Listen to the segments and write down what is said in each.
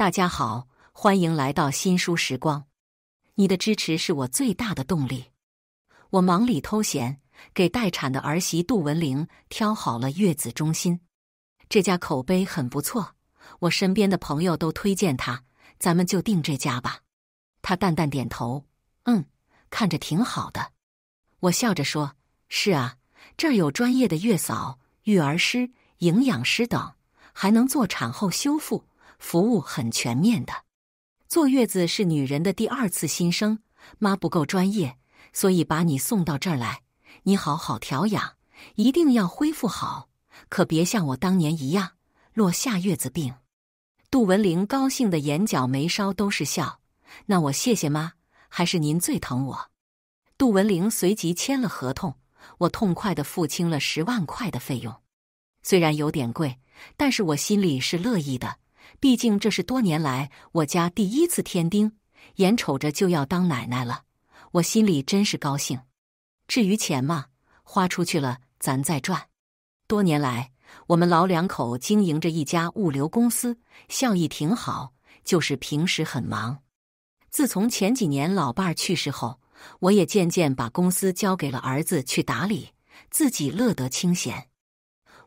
大家好，欢迎来到新书时光。你的支持是我最大的动力。我忙里偷闲，给待产的儿媳杜文玲挑好了月子中心，这家口碑很不错，我身边的朋友都推荐他，咱们就定这家吧。他淡淡点头，嗯，看着挺好的。我笑着说：“是啊，这儿有专业的月嫂、育儿师、营养师等，还能做产后修复。”服务很全面的，坐月子是女人的第二次新生。妈不够专业，所以把你送到这儿来。你好好调养，一定要恢复好，可别像我当年一样落下月子病。杜文玲高兴的眼角眉梢都是笑。那我谢谢妈，还是您最疼我。杜文玲随即签了合同，我痛快的付清了十万块的费用，虽然有点贵，但是我心里是乐意的。毕竟这是多年来我家第一次添丁，眼瞅着就要当奶奶了，我心里真是高兴。至于钱嘛，花出去了咱再赚。多年来，我们老两口经营着一家物流公司，效益挺好，就是平时很忙。自从前几年老伴儿去世后，我也渐渐把公司交给了儿子去打理，自己乐得清闲。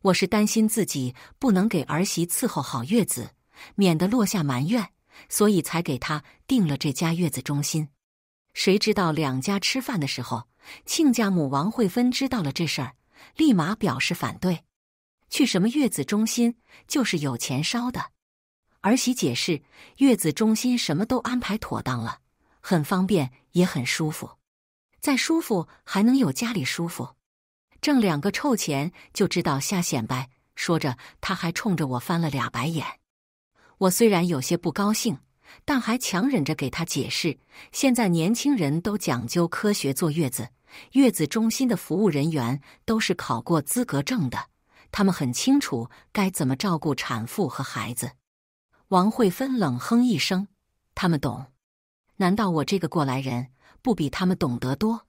我是担心自己不能给儿媳伺候好月子。免得落下埋怨，所以才给他定了这家月子中心。谁知道两家吃饭的时候，亲家母王慧芬知道了这事儿，立马表示反对。去什么月子中心，就是有钱烧的。儿媳解释，月子中心什么都安排妥当了，很方便，也很舒服。再舒服还能有家里舒服？挣两个臭钱就知道瞎显摆。说着，他还冲着我翻了俩白眼。我虽然有些不高兴，但还强忍着给他解释。现在年轻人都讲究科学坐月子，月子中心的服务人员都是考过资格证的，他们很清楚该怎么照顾产妇和孩子。王慧芬冷哼一声：“他们懂？难道我这个过来人不比他们懂得多？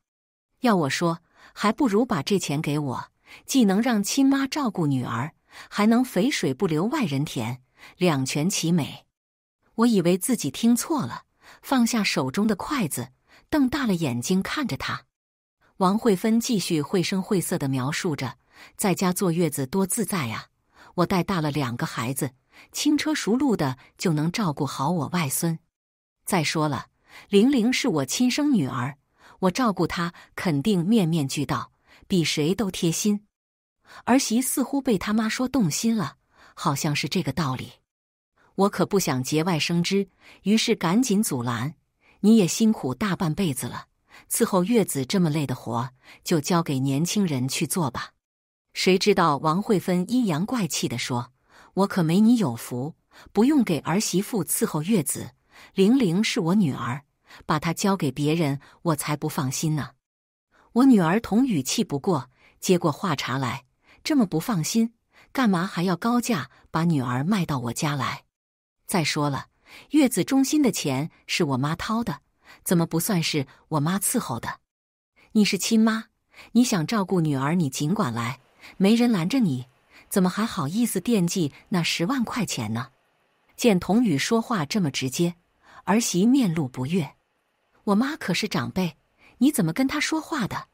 要我说，还不如把这钱给我，既能让亲妈照顾女儿，还能肥水不流外人田。”两全其美，我以为自己听错了，放下手中的筷子，瞪大了眼睛看着她。王慧芬继续绘声绘色地描述着，在家坐月子多自在啊！我带大了两个孩子，轻车熟路的就能照顾好我外孙。再说了，玲玲是我亲生女儿，我照顾她肯定面面俱到，比谁都贴心。儿媳似乎被他妈说动心了。好像是这个道理，我可不想节外生枝，于是赶紧阻拦。你也辛苦大半辈子了，伺候月子这么累的活，就交给年轻人去做吧。谁知道王慧芬阴阳怪气的说：“我可没你有福，不用给儿媳妇伺候月子。玲玲是我女儿，把她交给别人，我才不放心呢。”我女儿童语气不过接过话茬来：“这么不放心。”干嘛还要高价把女儿卖到我家来？再说了，月子中心的钱是我妈掏的，怎么不算是我妈伺候的？你是亲妈，你想照顾女儿，你尽管来，没人拦着你。怎么还好意思惦记那十万块钱呢？见童宇说话这么直接，儿媳面露不悦。我妈可是长辈，你怎么跟她说话的？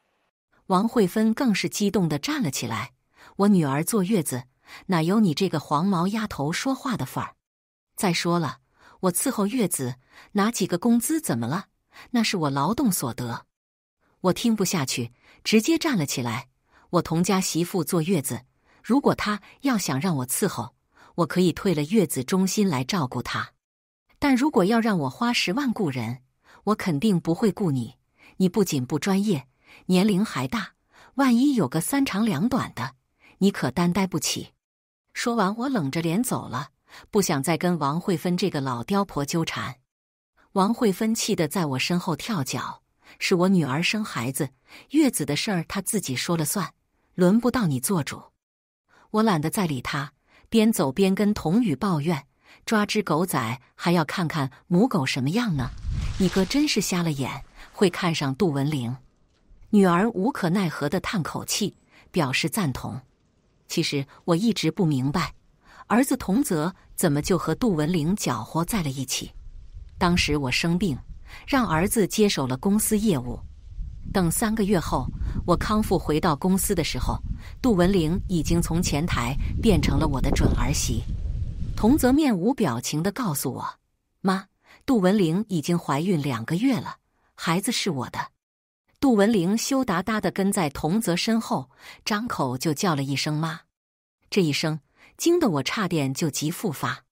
王慧芬更是激动的站了起来。我女儿坐月子。哪有你这个黄毛丫头说话的份儿？再说了，我伺候月子拿几个工资怎么了？那是我劳动所得。我听不下去，直接站了起来。我童家媳妇坐月子，如果她要想让我伺候，我可以退了月子中心来照顾她。但如果要让我花十万雇人，我肯定不会雇你。你不仅不专业，年龄还大，万一有个三长两短的，你可担待不起。说完，我冷着脸走了，不想再跟王慧芬这个老刁婆纠缠。王慧芬气得在我身后跳脚，是我女儿生孩子月子的事儿，她自己说了算，轮不到你做主。我懒得再理她，边走边跟童宇抱怨：“抓只狗仔还要看看母狗什么样呢？你哥真是瞎了眼，会看上杜文玲。”女儿无可奈何的叹口气，表示赞同。其实我一直不明白，儿子童泽怎么就和杜文玲搅和在了一起。当时我生病，让儿子接手了公司业务。等三个月后，我康复回到公司的时候，杜文玲已经从前台变成了我的准儿媳。童泽面无表情地告诉我：“妈，杜文玲已经怀孕两个月了，孩子是我的。”杜文玲羞答答的跟在童泽身后，张口就叫了一声“妈”，这一声惊得我差点就急复发。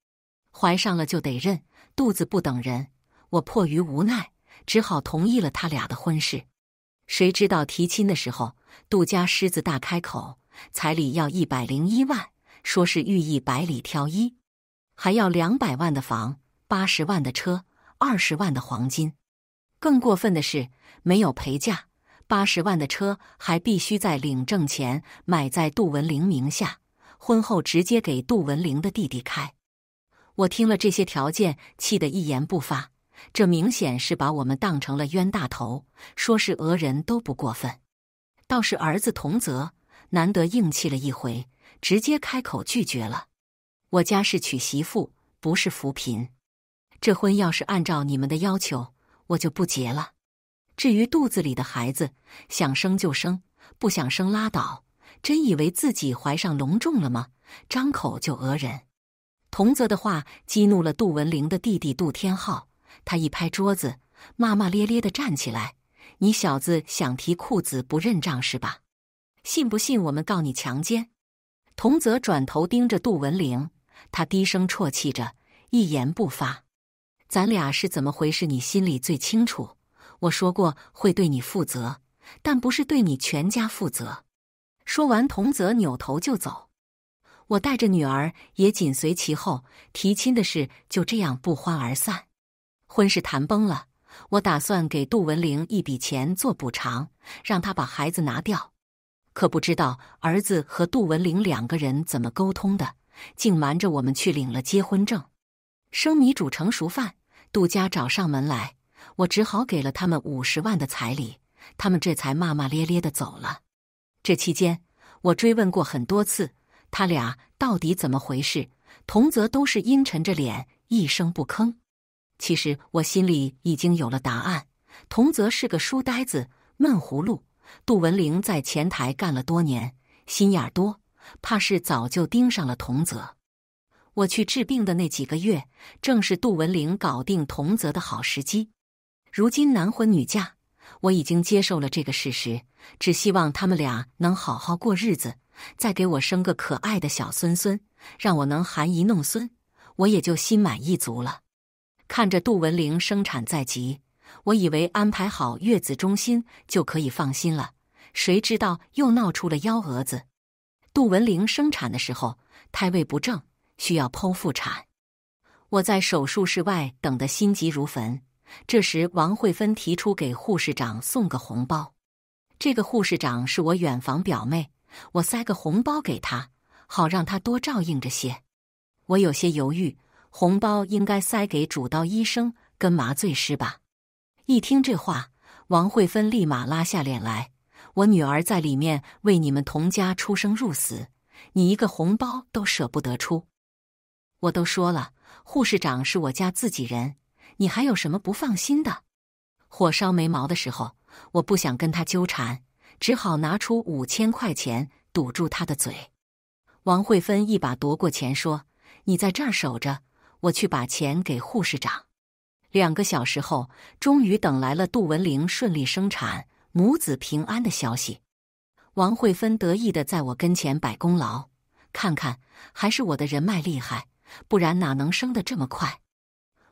怀上了就得认，肚子不等人。我迫于无奈，只好同意了他俩的婚事。谁知道提亲的时候，杜家狮子大开口，彩礼要一百零一万，说是寓意百里挑一，还要两百万的房、八十万的车、二十万的黄金。更过分的是，没有陪嫁，八十万的车还必须在领证前买在杜文玲名下，婚后直接给杜文玲的弟弟开。我听了这些条件，气得一言不发。这明显是把我们当成了冤大头，说是讹人都不过分。倒是儿子童泽难得硬气了一回，直接开口拒绝了。我家是娶媳妇，不是扶贫。这婚要是按照你们的要求。我就不结了，至于肚子里的孩子，想生就生，不想生拉倒。真以为自己怀上隆重了吗？张口就讹人！童泽的话激怒了杜文玲的弟弟杜天浩，他一拍桌子，骂骂咧咧的站起来：“你小子想提裤子不认账是吧？信不信我们告你强奸？”童泽转头盯着杜文玲，他低声啜泣着，一言不发。咱俩是怎么回事，你心里最清楚。我说过会对你负责，但不是对你全家负责。说完，童泽扭头就走，我带着女儿也紧随其后。提亲的事就这样不欢而散，婚事谈崩了。我打算给杜文玲一笔钱做补偿，让她把孩子拿掉。可不知道儿子和杜文玲两个人怎么沟通的，竟瞒着我们去领了结婚证。生米煮成熟饭。杜家找上门来，我只好给了他们五十万的彩礼，他们这才骂骂咧咧的走了。这期间，我追问过很多次，他俩到底怎么回事，童泽都是阴沉着脸一声不吭。其实我心里已经有了答案，童泽是个书呆子、闷葫芦，杜文玲在前台干了多年，心眼多，怕是早就盯上了童泽。我去治病的那几个月，正是杜文玲搞定童泽的好时机。如今男婚女嫁，我已经接受了这个事实，只希望他们俩能好好过日子，再给我生个可爱的小孙孙，让我能含饴弄孙，我也就心满意足了。看着杜文玲生产在即，我以为安排好月子中心就可以放心了，谁知道又闹出了幺蛾子。杜文玲生产的时候，胎位不正。需要剖腹产，我在手术室外等得心急如焚。这时，王慧芬提出给护士长送个红包。这个护士长是我远房表妹，我塞个红包给她，好让她多照应着些。我有些犹豫，红包应该塞给主刀医生跟麻醉师吧。一听这话，王慧芬立马拉下脸来：“我女儿在里面为你们童家出生入死，你一个红包都舍不得出。”我都说了，护士长是我家自己人，你还有什么不放心的？火烧眉毛的时候，我不想跟他纠缠，只好拿出五千块钱堵住他的嘴。王慧芬一把夺过钱，说：“你在这儿守着，我去把钱给护士长。”两个小时后，终于等来了杜文玲顺利生产、母子平安的消息。王慧芬得意的在我跟前摆功劳，看看还是我的人脉厉害。不然哪能生的这么快？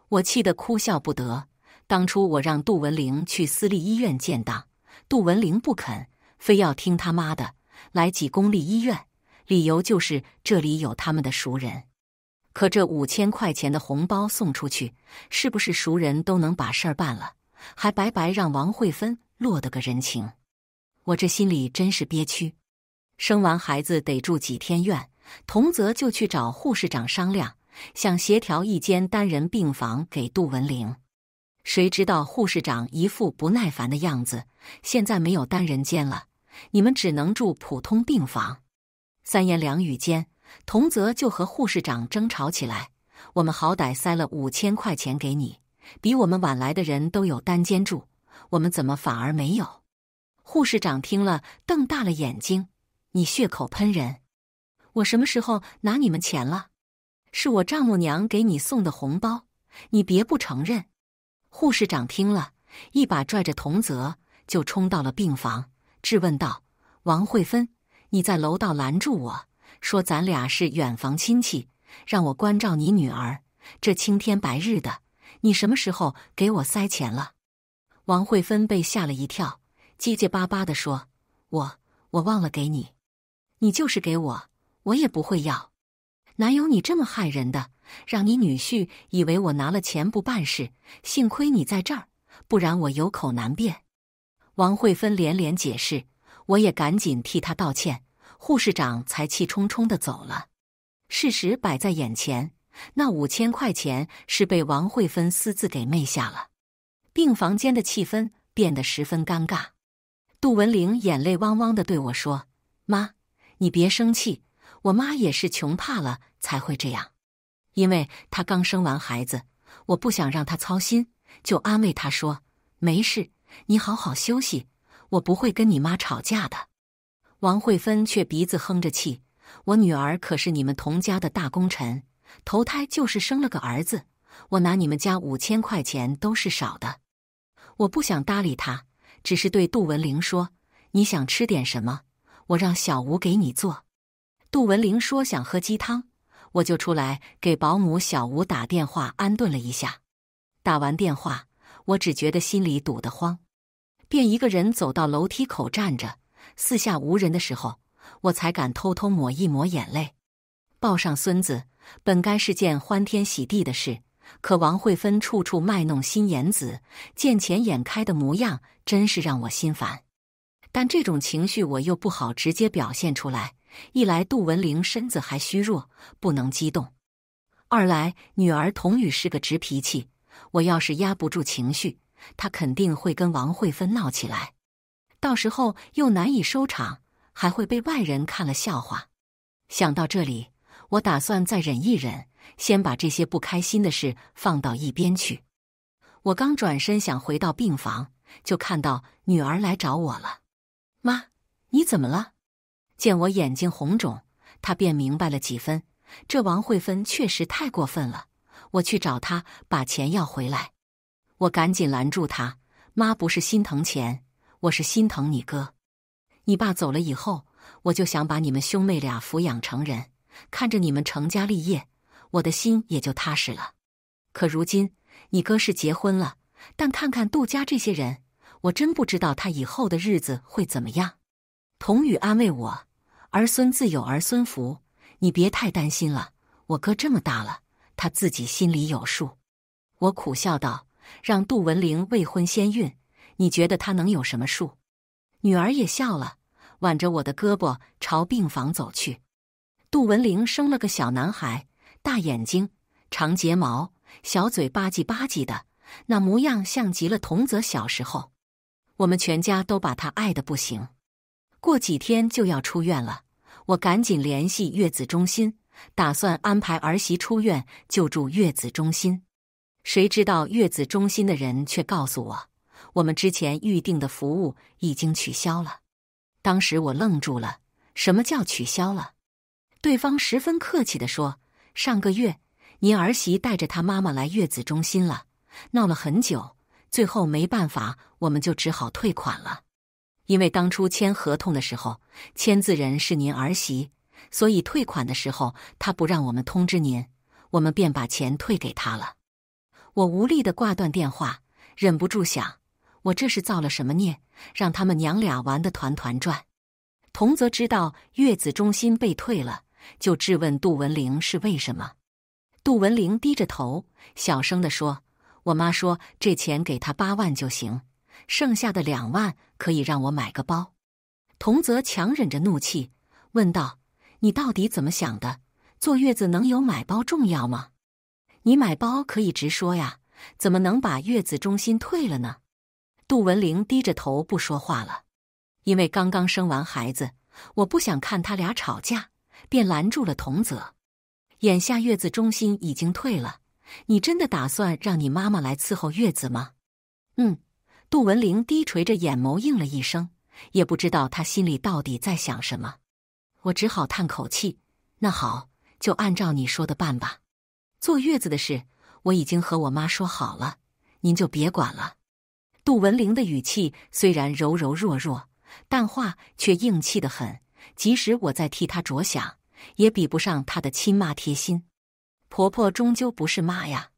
我气得哭笑不得。当初我让杜文玲去私立医院建档，杜文玲不肯，非要听他妈的来几公立医院，理由就是这里有他们的熟人。可这五千块钱的红包送出去，是不是熟人都能把事儿办了？还白白让王慧芬落得个人情，我这心里真是憋屈。生完孩子得住几天院。童泽就去找护士长商量，想协调一间单人病房给杜文玲。谁知道护士长一副不耐烦的样子，现在没有单人间了，你们只能住普通病房。三言两语间，童泽就和护士长争吵起来：“我们好歹塞了五千块钱给你，比我们晚来的人都有单间住，我们怎么反而没有？”护士长听了，瞪大了眼睛：“你血口喷人！”我什么时候拿你们钱了？是我丈母娘给你送的红包，你别不承认。护士长听了一把拽着童泽就冲到了病房，质问道：“王慧芬，你在楼道拦住我说咱俩是远房亲戚，让我关照你女儿。这青天白日的，你什么时候给我塞钱了？”王慧芬被吓了一跳，结结巴巴的说：“我我忘了给你，你就是给我。”我也不会要，哪有你这么害人的？让你女婿以为我拿了钱不办事。幸亏你在这儿，不然我有口难辩。王慧芬连连解释，我也赶紧替她道歉。护士长才气冲冲的走了。事实摆在眼前，那五千块钱是被王慧芬私自给昧下了。病房间的气氛变得十分尴尬。杜文玲眼泪汪汪的对我说：“妈，你别生气。”我妈也是穷怕了才会这样，因为她刚生完孩子，我不想让她操心，就安慰她说：“没事，你好好休息，我不会跟你妈吵架的。”王慧芬却鼻子哼着气：“我女儿可是你们童家的大功臣，投胎就是生了个儿子，我拿你们家五千块钱都是少的。”我不想搭理她，只是对杜文玲说：“你想吃点什么？我让小吴给你做。”杜文玲说：“想喝鸡汤，我就出来给保姆小吴打电话安顿了一下。打完电话，我只觉得心里堵得慌，便一个人走到楼梯口站着。四下无人的时候，我才敢偷偷抹一抹眼泪。抱上孙子本该是件欢天喜地的事，可王慧芬处处卖弄心眼子、见钱眼开的模样，真是让我心烦。但这种情绪我又不好直接表现出来。”一来，杜文玲身子还虚弱，不能激动；二来，女儿童宇是个直脾气，我要是压不住情绪，她肯定会跟王慧芬闹起来，到时候又难以收场，还会被外人看了笑话。想到这里，我打算再忍一忍，先把这些不开心的事放到一边去。我刚转身想回到病房，就看到女儿来找我了。“妈，你怎么了？”见我眼睛红肿，他便明白了几分。这王慧芬确实太过分了。我去找他把钱要回来。我赶紧拦住他：“妈不是心疼钱，我是心疼你哥。你爸走了以后，我就想把你们兄妹俩抚养成人，看着你们成家立业，我的心也就踏实了。可如今你哥是结婚了，但看看杜家这些人，我真不知道他以后的日子会怎么样。”童宇安慰我。儿孙自有儿孙福，你别太担心了。我哥这么大了，他自己心里有数。我苦笑道：“让杜文玲未婚先孕，你觉得她能有什么数？”女儿也笑了，挽着我的胳膊朝病房走去。杜文玲生了个小男孩，大眼睛、长睫毛、小嘴吧唧吧唧的，那模样像极了童泽小时候。我们全家都把他爱得不行，过几天就要出院了。我赶紧联系月子中心，打算安排儿媳出院就住月子中心。谁知道月子中心的人却告诉我，我们之前预定的服务已经取消了。当时我愣住了，什么叫取消了？对方十分客气地说：“上个月您儿媳带着她妈妈来月子中心了，闹了很久，最后没办法，我们就只好退款了。”因为当初签合同的时候，签字人是您儿媳，所以退款的时候她不让我们通知您，我们便把钱退给她了。我无力的挂断电话，忍不住想：我这是造了什么孽，让他们娘俩玩的团团转？童泽知道月子中心被退了，就质问杜文玲是为什么。杜文玲低着头，小声的说：“我妈说这钱给她八万就行，剩下的两万。”可以让我买个包，童泽强忍着怒气问道：“你到底怎么想的？坐月子能有买包重要吗？你买包可以直说呀，怎么能把月子中心退了呢？”杜文玲低着头不说话了，因为刚刚生完孩子，我不想看他俩吵架，便拦住了童泽。眼下月子中心已经退了，你真的打算让你妈妈来伺候月子吗？嗯。杜文玲低垂着眼眸，应了一声，也不知道她心里到底在想什么。我只好叹口气：“那好，就按照你说的办吧。坐月子的事，我已经和我妈说好了，您就别管了。”杜文玲的语气虽然柔柔弱弱，但话却硬气得很。即使我在替她着想，也比不上她的亲妈贴心。婆婆终究不是妈呀。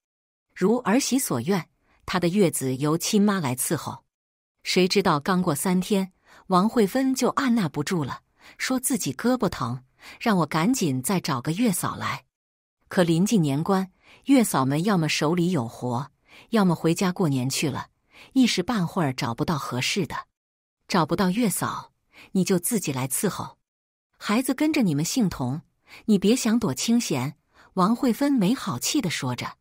如儿媳所愿。她的月子由亲妈来伺候，谁知道刚过三天，王慧芬就按捺不住了，说自己胳膊疼，让我赶紧再找个月嫂来。可临近年关，月嫂们要么手里有活，要么回家过年去了，一时半会儿找不到合适的。找不到月嫂，你就自己来伺候，孩子跟着你们姓童，你别想躲清闲。王慧芬没好气地说着，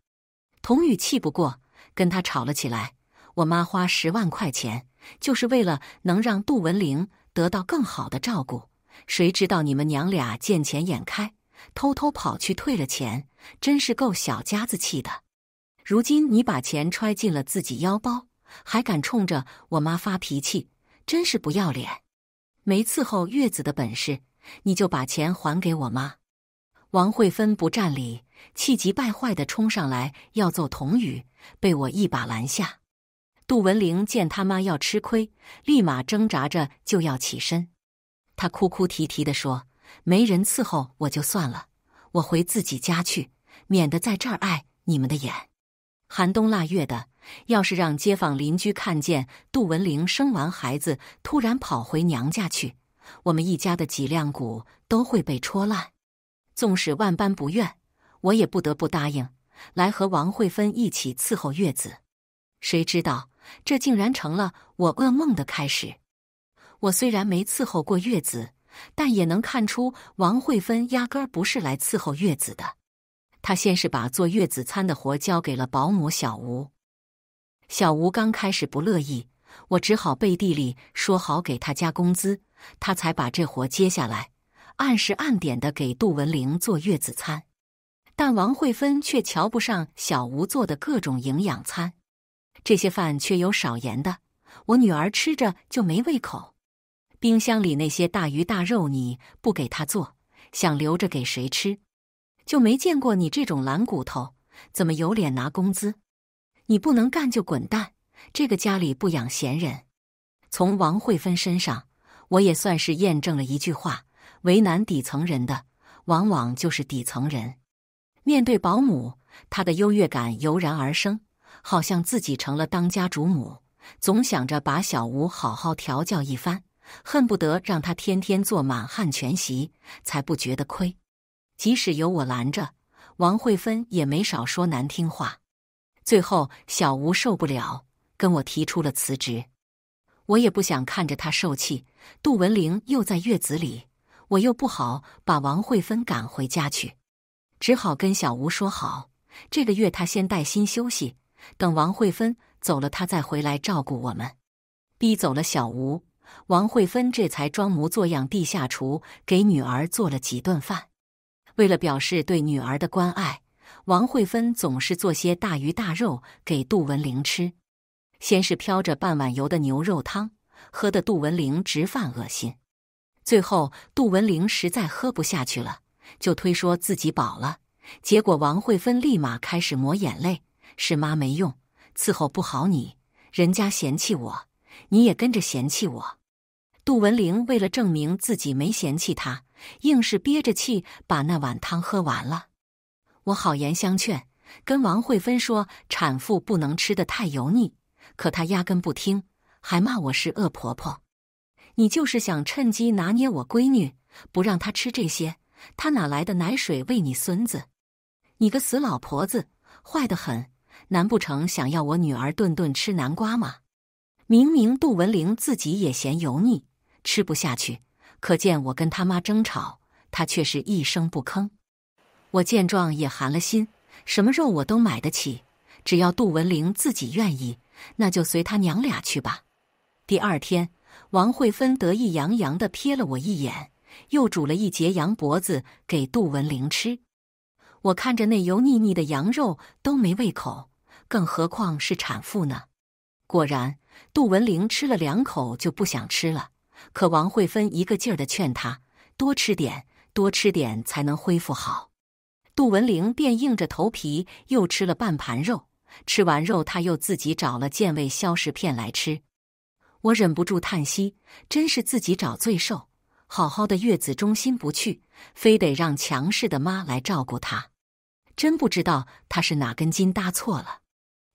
童宇气不过。跟他吵了起来。我妈花十万块钱，就是为了能让杜文玲得到更好的照顾。谁知道你们娘俩见钱眼开，偷偷跑去退了钱，真是够小家子气的。如今你把钱揣进了自己腰包，还敢冲着我妈发脾气，真是不要脸。没伺候月子的本事，你就把钱还给我妈。王慧芬不占理，气急败坏地冲上来要揍童宇。被我一把拦下，杜文玲见他妈要吃亏，立马挣扎着就要起身。他哭哭啼啼的说：“没人伺候我就算了，我回自己家去，免得在这儿碍你们的眼。寒冬腊月的，要是让街坊邻居看见杜文玲生完孩子突然跑回娘家去，我们一家的脊梁骨都会被戳烂。纵使万般不愿，我也不得不答应。”来和王慧芬一起伺候月子，谁知道这竟然成了我噩梦的开始。我虽然没伺候过月子，但也能看出王慧芬压根儿不是来伺候月子的。她先是把做月子餐的活交给了保姆小吴，小吴刚开始不乐意，我只好背地里说好给他加工资，他才把这活接下来，按时按点的给杜文玲做月子餐。但王慧芬却瞧不上小吴做的各种营养餐，这些饭却有少盐的，我女儿吃着就没胃口。冰箱里那些大鱼大肉你不给她做，想留着给谁吃？就没见过你这种懒骨头，怎么有脸拿工资？你不能干就滚蛋！这个家里不养闲人。从王慧芬身上，我也算是验证了一句话：为难底层人的，往往就是底层人。面对保姆，她的优越感油然而生，好像自己成了当家主母，总想着把小吴好好调教一番，恨不得让他天天做满汉全席才不觉得亏。即使有我拦着，王慧芬也没少说难听话。最后，小吴受不了，跟我提出了辞职。我也不想看着他受气，杜文玲又在月子里，我又不好把王慧芬赶回家去。只好跟小吴说好，这个月他先带薪休息，等王慧芬走了，他再回来照顾我们。逼走了小吴，王慧芬这才装模作样地下厨，给女儿做了几顿饭。为了表示对女儿的关爱，王慧芬总是做些大鱼大肉给杜文玲吃。先是飘着半碗油的牛肉汤，喝的杜文玲直犯恶心。最后，杜文玲实在喝不下去了。就推说自己饱了，结果王慧芬立马开始抹眼泪：“是妈没用，伺候不好你，人家嫌弃我，你也跟着嫌弃我。”杜文玲为了证明自己没嫌弃她，硬是憋着气把那碗汤喝完了。我好言相劝，跟王慧芬说产妇不能吃的太油腻，可她压根不听，还骂我是恶婆婆。你就是想趁机拿捏我闺女，不让她吃这些。他哪来的奶水喂你孙子？你个死老婆子，坏的很！难不成想要我女儿顿顿吃南瓜吗？明明杜文玲自己也嫌油腻，吃不下去。可见我跟他妈争吵，他却是一声不吭。我见状也寒了心，什么肉我都买得起，只要杜文玲自己愿意，那就随他娘俩去吧。第二天，王慧芬得意洋洋地瞥了我一眼。又煮了一截羊脖子给杜文玲吃，我看着那油腻腻的羊肉都没胃口，更何况是产妇呢？果然，杜文玲吃了两口就不想吃了。可王慧芬一个劲儿的劝她多吃点，多吃点才能恢复好。杜文玲便硬着头皮又吃了半盘肉。吃完肉，她又自己找了健胃消食片来吃。我忍不住叹息，真是自己找罪受。好好的月子中心不去，非得让强势的妈来照顾她，真不知道她是哪根筋搭错了。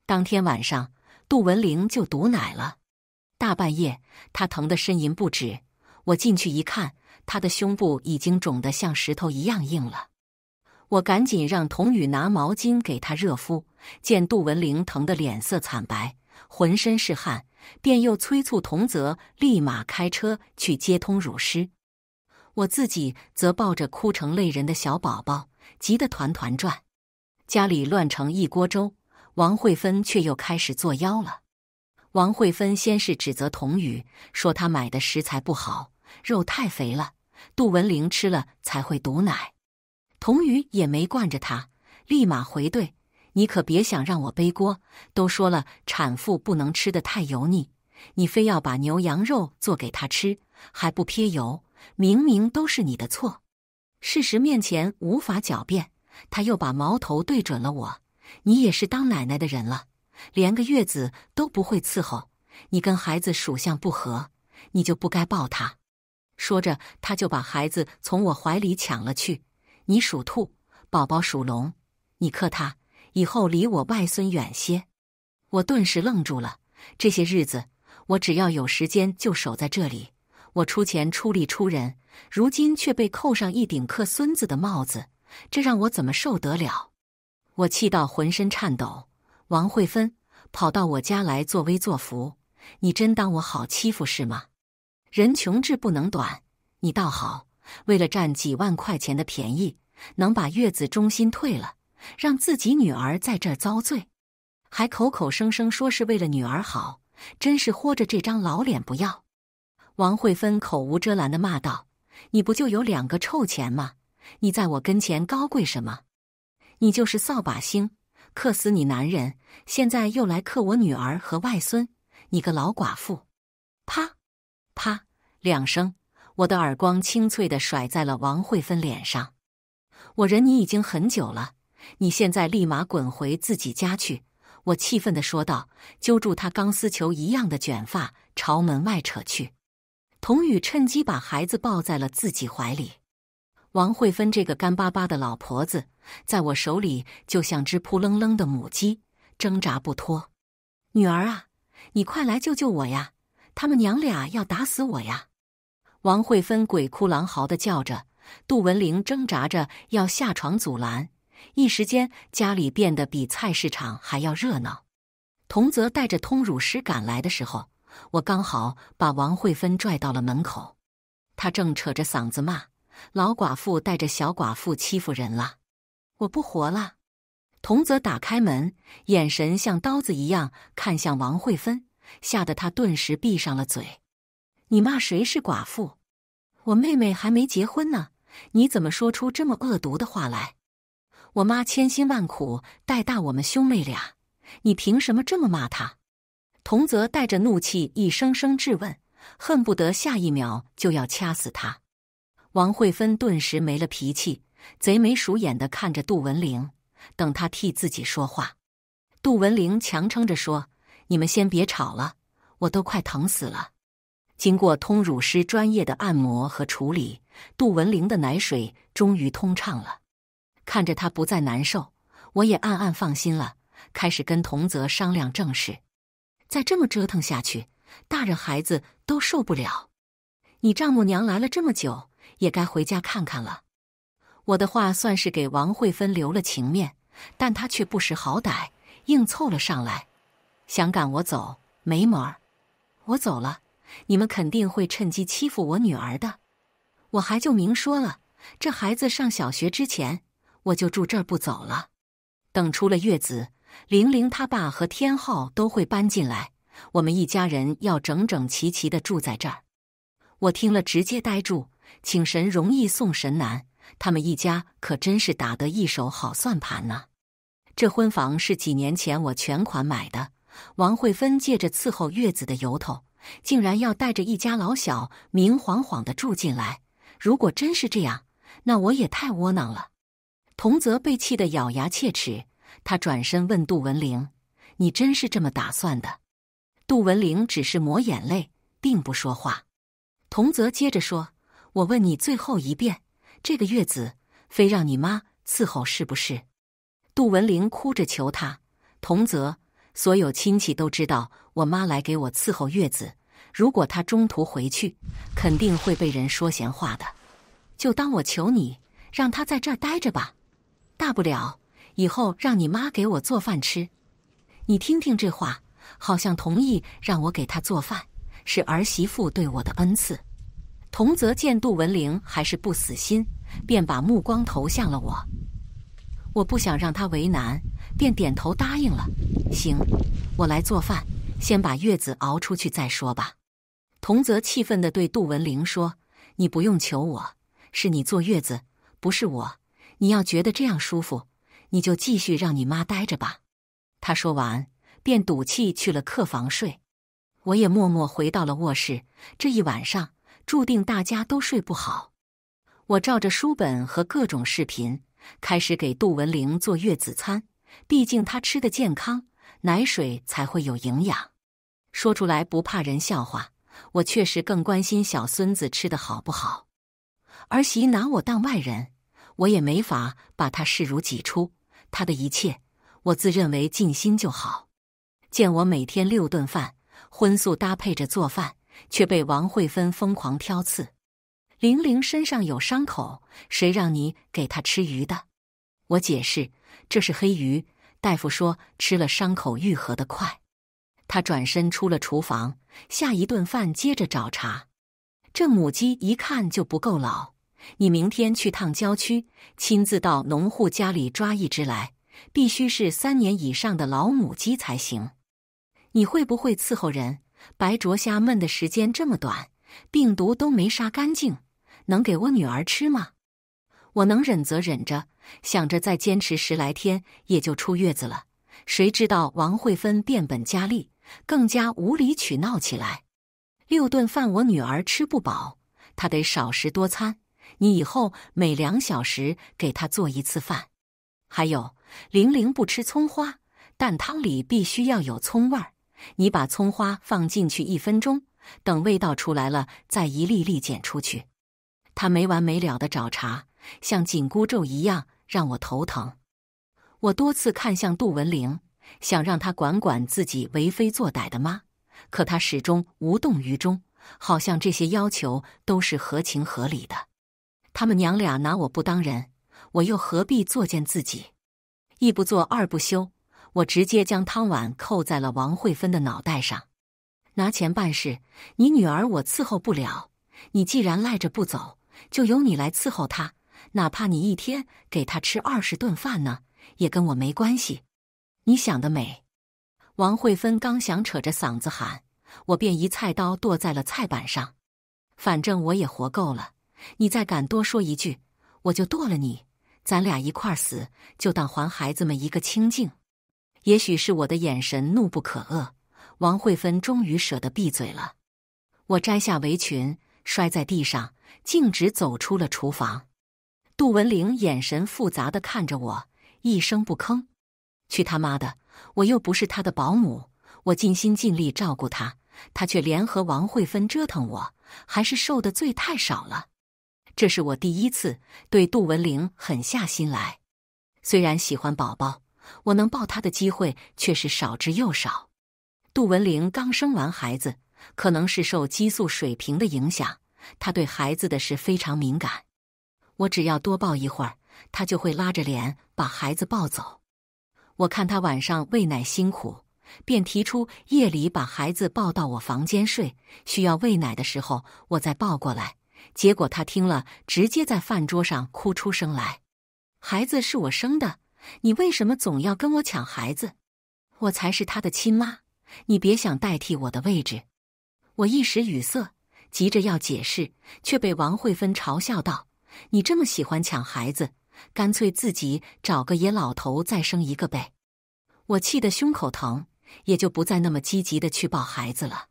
当天晚上，杜文玲就堵奶了。大半夜，她疼得呻吟不止。我进去一看，她的胸部已经肿得像石头一样硬了。我赶紧让童宇拿毛巾给她热敷。见杜文玲疼得脸色惨白，浑身是汗，便又催促童泽立马开车去接通乳师。我自己则抱着哭成泪人的小宝宝，急得团团转，家里乱成一锅粥。王慧芬却又开始作妖了。王慧芬先是指责童宇，说他买的食材不好，肉太肥了，杜文玲吃了才会堵奶。童宇也没惯着他，立马回怼：“你可别想让我背锅！都说了产妇不能吃的太油腻，你非要把牛羊肉做给他吃，还不撇油。”明明都是你的错，事实面前无法狡辩。他又把矛头对准了我。你也是当奶奶的人了，连个月子都不会伺候。你跟孩子属相不合，你就不该抱他。说着，他就把孩子从我怀里抢了去。你属兔，宝宝属龙，你克他，以后离我外孙远些。我顿时愣住了。这些日子，我只要有时间就守在这里。我出钱出力出人，如今却被扣上一顶克孙子的帽子，这让我怎么受得了？我气到浑身颤抖。王慧芬跑到我家来作威作福，你真当我好欺负是吗？人穷志不能短，你倒好，为了占几万块钱的便宜，能把月子中心退了，让自己女儿在这遭罪，还口口声声说是为了女儿好，真是豁着这张老脸不要。王慧芬口无遮拦地骂道：“你不就有两个臭钱吗？你在我跟前高贵什么？你就是扫把星，克死你男人，现在又来克我女儿和外孙，你个老寡妇！”啪，啪，两声，我的耳光清脆的甩在了王慧芬脸上。我忍你已经很久了，你现在立马滚回自己家去！我气愤的说道，揪住她钢丝球一样的卷发，朝门外扯去。童宇趁机把孩子抱在了自己怀里，王慧芬这个干巴巴的老婆子，在我手里就像只扑棱棱的母鸡，挣扎不脱。女儿啊，你快来救救我呀！他们娘俩要打死我呀！王慧芬鬼哭狼嚎的叫着，杜文玲挣扎着要下床阻拦，一时间家里变得比菜市场还要热闹。童泽带着通乳师赶来的时候。我刚好把王慧芬拽到了门口，她正扯着嗓子骂：“老寡妇带着小寡妇欺负人了，我不活了！”童泽打开门，眼神像刀子一样看向王慧芬，吓得她顿时闭上了嘴。“你骂谁是寡妇？我妹妹还没结婚呢，你怎么说出这么恶毒的话来？我妈千辛万苦带大我们兄妹俩，你凭什么这么骂她？”童泽带着怒气，一声声质问，恨不得下一秒就要掐死他。王慧芬顿时没了脾气，贼眉鼠眼的看着杜文玲，等他替自己说话。杜文玲强撑着说：“你们先别吵了，我都快疼死了。”经过通乳师专业的按摩和处理，杜文玲的奶水终于通畅了。看着她不再难受，我也暗暗放心了，开始跟童泽商量正事。再这么折腾下去，大人孩子都受不了。你丈母娘来了这么久，也该回家看看了。我的话算是给王慧芬留了情面，但她却不识好歹，硬凑了上来，想赶我走，没门儿！我走了，你们肯定会趁机欺负我女儿的。我还就明说了，这孩子上小学之前，我就住这儿不走了，等出了月子。玲玲她爸和天昊都会搬进来，我们一家人要整整齐齐的住在这儿。我听了直接呆住，请神容易送神难，他们一家可真是打得一手好算盘呢。这婚房是几年前我全款买的，王慧芬借着伺候月子的由头，竟然要带着一家老小明晃晃的住进来。如果真是这样，那我也太窝囊了。童泽被气得咬牙切齿。他转身问杜文玲：“你真是这么打算的？”杜文玲只是抹眼泪，并不说话。童泽接着说：“我问你最后一遍，这个月子非让你妈伺候是不是？”杜文玲哭着求他：“童泽，所有亲戚都知道我妈来给我伺候月子，如果她中途回去，肯定会被人说闲话的。就当我求你，让她在这儿待着吧，大不了……”以后让你妈给我做饭吃，你听听这话，好像同意让我给她做饭，是儿媳妇对我的恩赐。童泽见杜文玲还是不死心，便把目光投向了我。我不想让她为难，便点头答应了。行，我来做饭，先把月子熬出去再说吧。童泽气愤的对杜文玲说：“你不用求我，是你坐月子，不是我。你要觉得这样舒服。”你就继续让你妈待着吧，他说完便赌气去了客房睡。我也默默回到了卧室。这一晚上注定大家都睡不好。我照着书本和各种视频开始给杜文玲做月子餐，毕竟她吃的健康，奶水才会有营养。说出来不怕人笑话，我确实更关心小孙子吃的好不好。儿媳拿我当外人，我也没法把她视如己出。他的一切，我自认为尽心就好。见我每天六顿饭，荤素搭配着做饭，却被王慧芬疯狂挑刺。玲玲身上有伤口，谁让你给她吃鱼的？我解释，这是黑鱼，大夫说吃了伤口愈合的快。他转身出了厨房，下一顿饭接着找茬。这母鸡一看就不够老。你明天去趟郊区，亲自到农户家里抓一只来，必须是三年以上的老母鸡才行。你会不会伺候人？白灼虾焖的时间这么短，病毒都没杀干净，能给我女儿吃吗？我能忍则忍着，想着再坚持十来天也就出月子了。谁知道王慧芬变本加厉，更加无理取闹起来。六顿饭我女儿吃不饱，她得少食多餐。你以后每两小时给他做一次饭，还有玲玲不吃葱花，但汤里必须要有葱味儿。你把葱花放进去一分钟，等味道出来了再一粒粒捡出去。他没完没了的找茬，像紧箍咒一样让我头疼。我多次看向杜文玲，想让他管管自己为非作歹的妈，可他始终无动于衷，好像这些要求都是合情合理的。他们娘俩拿我不当人，我又何必作贱自己？一不做二不休，我直接将汤碗扣在了王慧芬的脑袋上。拿钱办事，你女儿我伺候不了。你既然赖着不走，就由你来伺候她，哪怕你一天给她吃二十顿饭呢，也跟我没关系。你想得美！王慧芬刚想扯着嗓子喊，我便一菜刀剁在了菜板上。反正我也活够了。你再敢多说一句，我就剁了你！咱俩一块儿死，就当还孩子们一个清净。也许是我的眼神怒不可遏，王慧芬终于舍得闭嘴了。我摘下围裙，摔在地上，径直走出了厨房。杜文玲眼神复杂的看着我，一声不吭。去他妈的！我又不是他的保姆，我尽心尽力照顾他，他却联合王慧芬折腾我，还是受的罪太少了。这是我第一次对杜文玲狠下心来。虽然喜欢宝宝，我能抱他的机会却是少之又少。杜文玲刚生完孩子，可能是受激素水平的影响，她对孩子的事非常敏感。我只要多抱一会儿，她就会拉着脸把孩子抱走。我看她晚上喂奶辛苦，便提出夜里把孩子抱到我房间睡，需要喂奶的时候我再抱过来。结果他听了，直接在饭桌上哭出声来。孩子是我生的，你为什么总要跟我抢孩子？我才是他的亲妈，你别想代替我的位置。我一时语塞，急着要解释，却被王慧芬嘲笑道：“你这么喜欢抢孩子，干脆自己找个野老头再生一个呗。”我气得胸口疼，也就不再那么积极的去抱孩子了。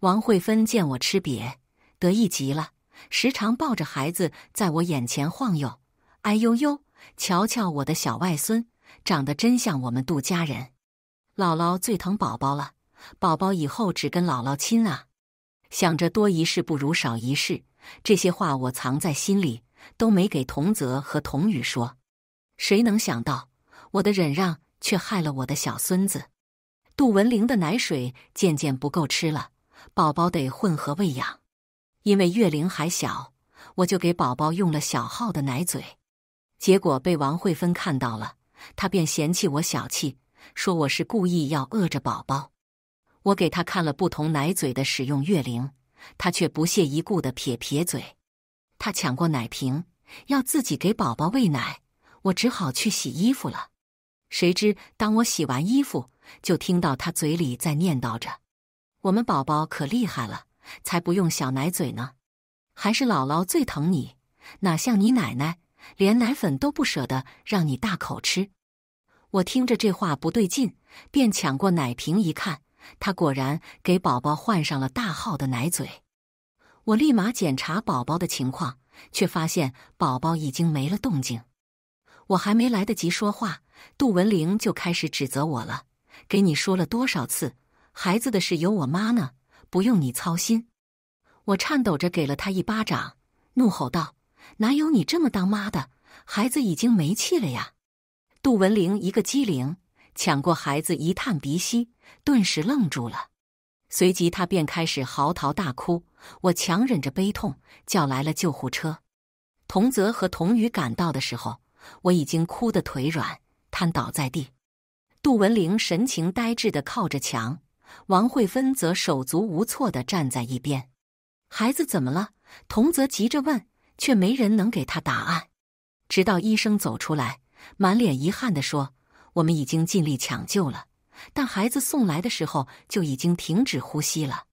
王慧芬见我吃瘪，得意极了。时常抱着孩子在我眼前晃悠，哎呦呦，瞧瞧我的小外孙长得真像我们杜家人。姥姥最疼宝宝了，宝宝以后只跟姥姥亲啊。想着多一事不如少一事，这些话我藏在心里，都没给童泽和童宇说。谁能想到，我的忍让却害了我的小孙子。杜文玲的奶水渐渐不够吃了，宝宝得混合喂养。因为月龄还小，我就给宝宝用了小号的奶嘴，结果被王慧芬看到了，她便嫌弃我小气，说我是故意要饿着宝宝。我给他看了不同奶嘴的使用月龄，他却不屑一顾的撇撇嘴。他抢过奶瓶，要自己给宝宝喂奶，我只好去洗衣服了。谁知当我洗完衣服，就听到他嘴里在念叨着：“我们宝宝可厉害了。”才不用小奶嘴呢，还是姥姥最疼你，哪像你奶奶，连奶粉都不舍得让你大口吃。我听着这话不对劲，便抢过奶瓶一看，她果然给宝宝换上了大号的奶嘴。我立马检查宝宝的情况，却发现宝宝已经没了动静。我还没来得及说话，杜文玲就开始指责我了：“给你说了多少次，孩子的事有我妈呢。”不用你操心，我颤抖着给了他一巴掌，怒吼道：“哪有你这么当妈的？孩子已经没气了呀！”杜文玲一个机灵，抢过孩子一探鼻息，顿时愣住了，随即他便开始嚎啕大哭。我强忍着悲痛，叫来了救护车。童泽和童宇赶到的时候，我已经哭得腿软，瘫倒在地。杜文玲神情呆滞的靠着墙。王慧芬则手足无措地站在一边。孩子怎么了？童泽急着问，却没人能给他答案。直到医生走出来，满脸遗憾地说：“我们已经尽力抢救了，但孩子送来的时候就已经停止呼吸了。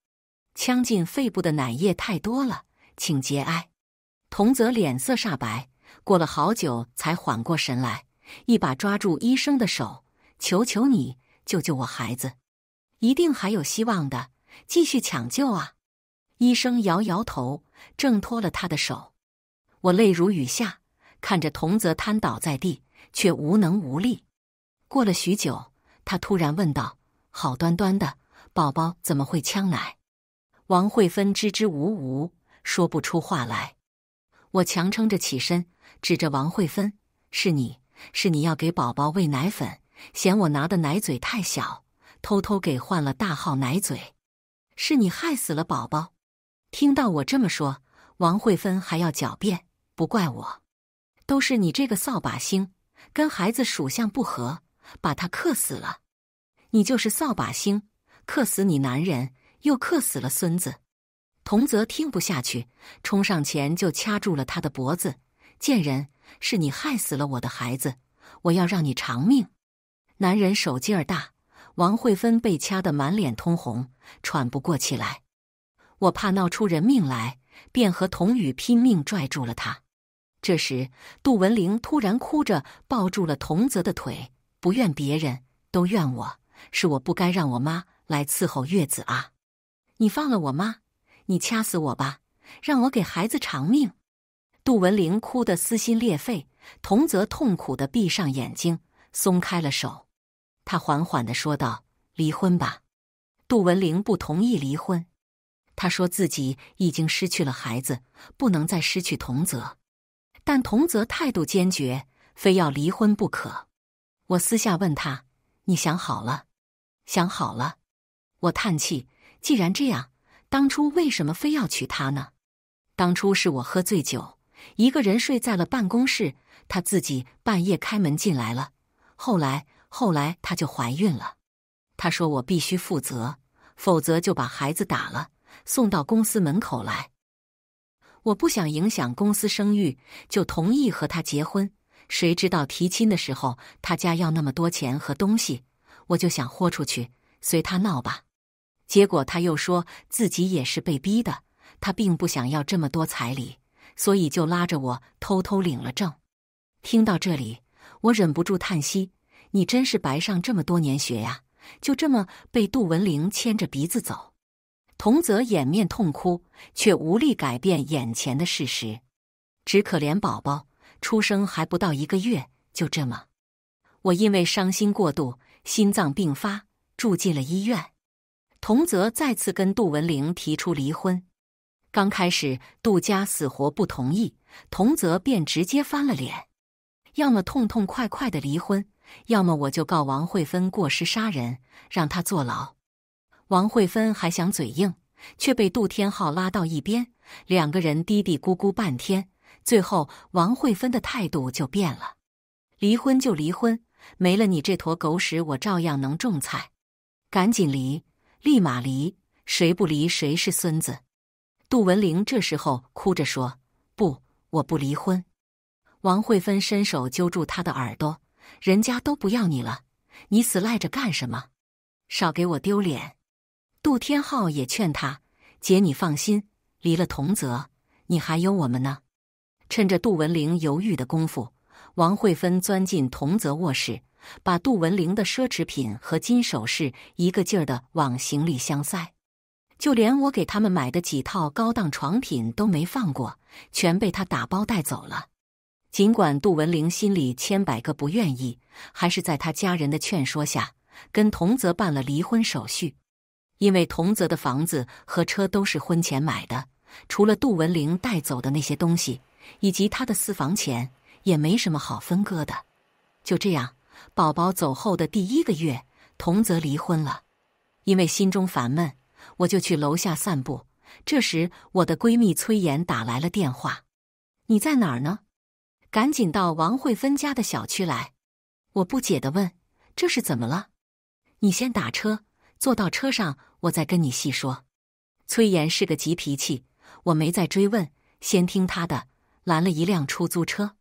呛进肺部的奶液太多了，请节哀。”童泽脸色煞白，过了好久才缓过神来，一把抓住医生的手：“求求你，救救我孩子！”一定还有希望的，继续抢救啊！医生摇摇头，挣脱了他的手。我泪如雨下，看着童泽瘫倒在地，却无能无力。过了许久，他突然问道：“好端端的宝宝怎么会呛奶？”王慧芬支支吾吾，说不出话来。我强撑着起身，指着王慧芬：“是你是你要给宝宝喂奶粉，嫌我拿的奶嘴太小。”偷偷给换了大号奶嘴，是你害死了宝宝。听到我这么说，王慧芬还要狡辩，不怪我，都是你这个扫把星，跟孩子属相不合，把他克死了。你就是扫把星，克死你男人，又克死了孙子。童泽听不下去，冲上前就掐住了他的脖子。贱人，是你害死了我的孩子，我要让你偿命。男人手劲儿大。王慧芬被掐得满脸通红，喘不过气来。我怕闹出人命来，便和童宇拼命拽住了他。这时，杜文玲突然哭着抱住了童泽的腿，不怨别人，都怨我是我不该让我妈来伺候月子啊！你放了我妈，你掐死我吧，让我给孩子偿命！杜文玲哭得撕心裂肺，童泽痛苦的闭上眼睛，松开了手。他缓缓的说道：“离婚吧。”杜文玲不同意离婚。他说：“自己已经失去了孩子，不能再失去童泽。”但童泽态度坚决，非要离婚不可。我私下问他：“你想好了？想好了？”我叹气：“既然这样，当初为什么非要娶她呢？当初是我喝醉酒，一个人睡在了办公室，他自己半夜开门进来了。后来。”后来她就怀孕了，她说我必须负责，否则就把孩子打了送到公司门口来。我不想影响公司声誉，就同意和他结婚。谁知道提亲的时候他家要那么多钱和东西，我就想豁出去，随他闹吧。结果他又说自己也是被逼的，他并不想要这么多彩礼，所以就拉着我偷偷领了证。听到这里，我忍不住叹息。你真是白上这么多年学呀！就这么被杜文玲牵着鼻子走。童泽掩面痛哭，却无力改变眼前的事实。只可怜宝宝，出生还不到一个月，就这么……我因为伤心过度，心脏病发，住进了医院。童泽再次跟杜文玲提出离婚。刚开始，杜家死活不同意，童泽便直接翻了脸，要么痛痛快快的离婚。要么我就告王慧芬过失杀人，让她坐牢。王慧芬还想嘴硬，却被杜天浩拉到一边，两个人嘀嘀咕咕半天，最后王慧芬的态度就变了。离婚就离婚，没了你这坨狗屎，我照样能种菜。赶紧离，立马离，谁不离谁是孙子。杜文玲这时候哭着说：“不，我不离婚。”王慧芬伸手揪住他的耳朵。人家都不要你了，你死赖着干什么？少给我丢脸！杜天浩也劝他：“姐，你放心，离了童泽，你还有我们呢。”趁着杜文玲犹豫的功夫，王慧芬钻进童泽卧室，把杜文玲的奢侈品和金首饰一个劲儿的往行李箱塞，就连我给他们买的几套高档床品都没放过，全被他打包带走了。尽管杜文玲心里千百个不愿意，还是在她家人的劝说下，跟童泽办了离婚手续。因为童泽的房子和车都是婚前买的，除了杜文玲带走的那些东西以及他的私房钱，也没什么好分割的。就这样，宝宝走后的第一个月，童泽离婚了。因为心中烦闷，我就去楼下散步。这时，我的闺蜜崔妍打来了电话：“你在哪儿呢？”赶紧到王慧芬家的小区来！我不解的问：“这是怎么了？”你先打车，坐到车上，我再跟你细说。崔岩是个急脾气，我没再追问，先听他的。拦了一辆出租车，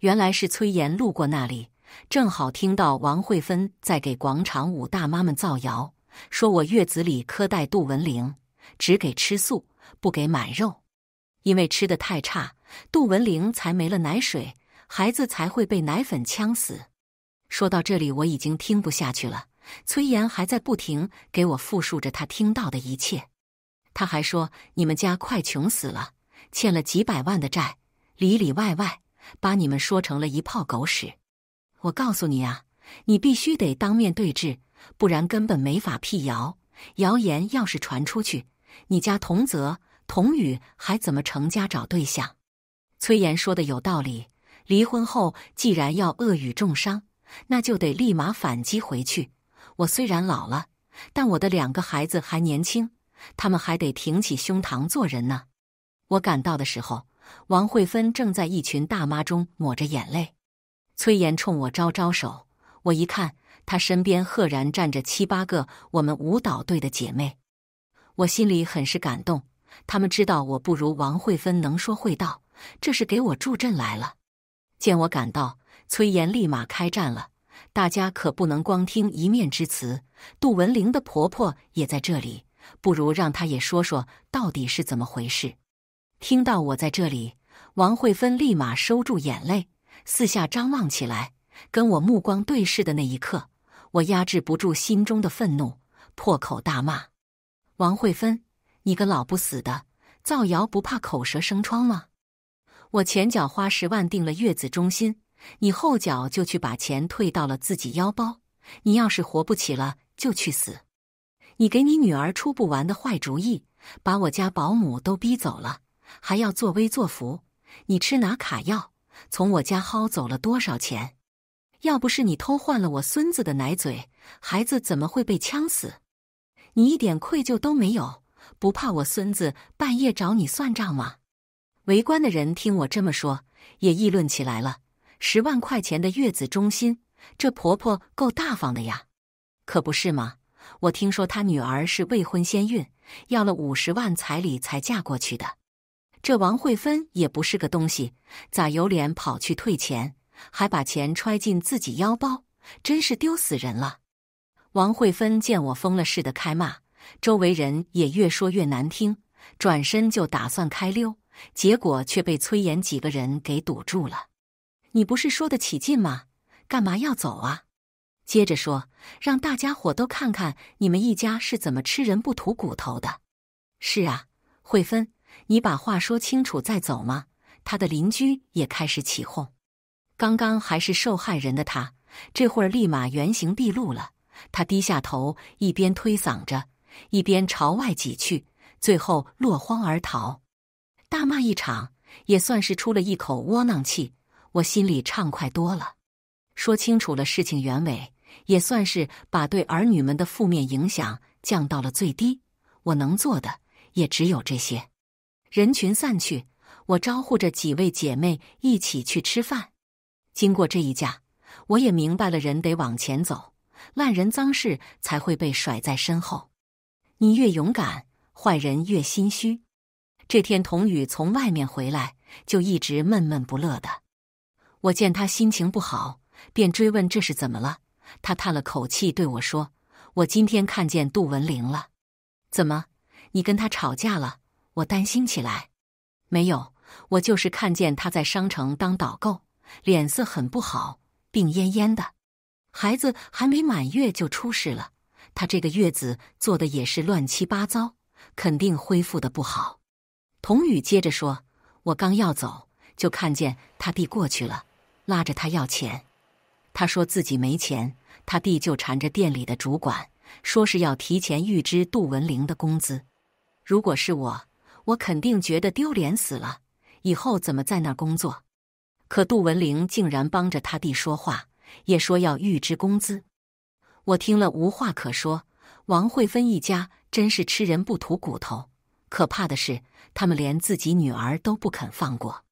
原来是崔岩路过那里，正好听到王慧芬在给广场舞大妈们造谣，说我月子里苛待杜文玲，只给吃素，不给买肉，因为吃的太差。杜文玲才没了奶水，孩子才会被奶粉呛死。说到这里，我已经听不下去了。崔岩还在不停给我复述着他听到的一切。他还说：“你们家快穷死了，欠了几百万的债，里里外外把你们说成了一泡狗屎。”我告诉你啊，你必须得当面对质，不然根本没法辟谣。谣言要是传出去，你家童泽、童宇还怎么成家找对象？崔岩说的有道理，离婚后既然要恶语重伤，那就得立马反击回去。我虽然老了，但我的两个孩子还年轻，他们还得挺起胸膛做人呢。我赶到的时候，王慧芬正在一群大妈中抹着眼泪。崔岩冲我招招手，我一看，他身边赫然站着七八个我们舞蹈队的姐妹，我心里很是感动。他们知道我不如王慧芬能说会道。这是给我助阵来了。见我赶到，崔岩立马开战了。大家可不能光听一面之词。杜文玲的婆婆也在这里，不如让她也说说到底是怎么回事。听到我在这里，王慧芬立马收住眼泪，四下张望起来。跟我目光对视的那一刻，我压制不住心中的愤怒，破口大骂：“王慧芬，你个老不死的，造谣不怕口舌生疮吗？”我前脚花十万订了月子中心，你后脚就去把钱退到了自己腰包。你要是活不起了，就去死！你给你女儿出不完的坏主意，把我家保姆都逼走了，还要作威作福。你吃拿卡药，从我家薅走了多少钱？要不是你偷换了我孙子的奶嘴，孩子怎么会被呛死？你一点愧疚都没有，不怕我孙子半夜找你算账吗？围观的人听我这么说，也议论起来了。十万块钱的月子中心，这婆婆够大方的呀，可不是吗？我听说她女儿是未婚先孕，要了五十万彩礼才嫁过去的。这王慧芬也不是个东西，咋有脸跑去退钱，还把钱揣进自己腰包，真是丢死人了！王慧芬见我疯了似的开骂，周围人也越说越难听，转身就打算开溜。结果却被崔岩几个人给堵住了。你不是说得起劲吗？干嘛要走啊？接着说，让大家伙都看看你们一家是怎么吃人不吐骨头的。是啊，慧芬，你把话说清楚再走吗？他的邻居也开始起哄。刚刚还是受害人的他，这会儿立马原形毕露了。他低下头，一边推搡着，一边朝外挤去，最后落荒而逃。大骂一场，也算是出了一口窝囊气，我心里畅快多了。说清楚了事情原委，也算是把对儿女们的负面影响降到了最低。我能做的也只有这些。人群散去，我招呼着几位姐妹一起去吃饭。经过这一架，我也明白了：人得往前走，烂人脏事才会被甩在身后。你越勇敢，坏人越心虚。这天，童宇从外面回来，就一直闷闷不乐的。我见他心情不好，便追问这是怎么了。他叹了口气，对我说：“我今天看见杜文玲了，怎么你跟他吵架了？”我担心起来。没有，我就是看见他在商城当导购，脸色很不好，病恹恹的。孩子还没满月就出事了，他这个月子做的也是乱七八糟，肯定恢复的不好。童宇接着说：“我刚要走，就看见他弟过去了，拉着他要钱。他说自己没钱，他弟就缠着店里的主管，说是要提前预支杜文玲的工资。如果是我，我肯定觉得丢脸死了，以后怎么在那儿工作？可杜文玲竟然帮着他弟说话，也说要预支工资。我听了无话可说，王慧芬一家真是吃人不吐骨头。”可怕的是，他们连自己女儿都不肯放过。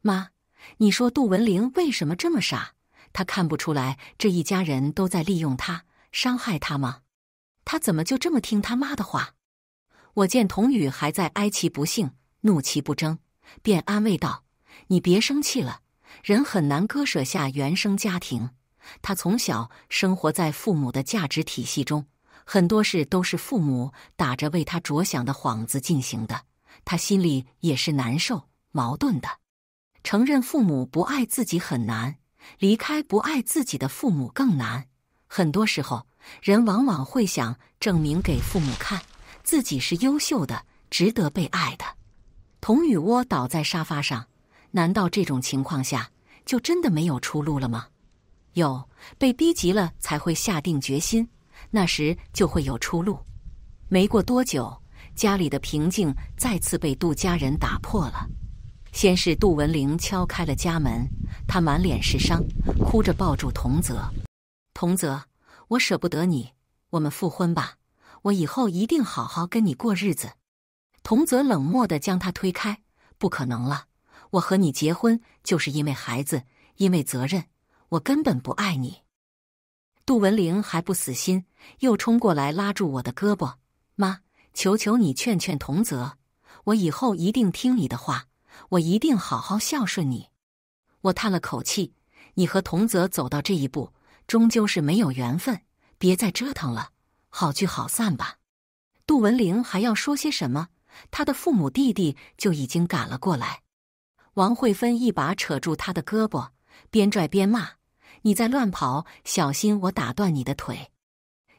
妈，你说杜文玲为什么这么傻？她看不出来这一家人都在利用她、伤害她吗？她怎么就这么听他妈的话？我见童宇还在哀其不幸、怒其不争，便安慰道：“你别生气了，人很难割舍下原生家庭。他从小生活在父母的价值体系中。”很多事都是父母打着为他着想的幌子进行的，他心里也是难受、矛盾的。承认父母不爱自己很难，离开不爱自己的父母更难。很多时候，人往往会想证明给父母看，自己是优秀的，值得被爱的。童雨窝倒在沙发上，难道这种情况下就真的没有出路了吗？有，被逼急了才会下定决心。那时就会有出路。没过多久，家里的平静再次被杜家人打破了。先是杜文玲敲开了家门，她满脸是伤，哭着抱住童泽：“童泽，我舍不得你，我们复婚吧，我以后一定好好跟你过日子。”童泽冷漠地将她推开：“不可能了，我和你结婚就是因为孩子，因为责任，我根本不爱你。”杜文玲还不死心，又冲过来拉住我的胳膊：“妈，求求你劝劝童泽，我以后一定听你的话，我一定好好孝顺你。”我叹了口气：“你和童泽走到这一步，终究是没有缘分，别再折腾了，好聚好散吧。”杜文玲还要说些什么，他的父母弟弟就已经赶了过来。王慧芬一把扯住他的胳膊，边拽边骂。你在乱跑，小心我打断你的腿！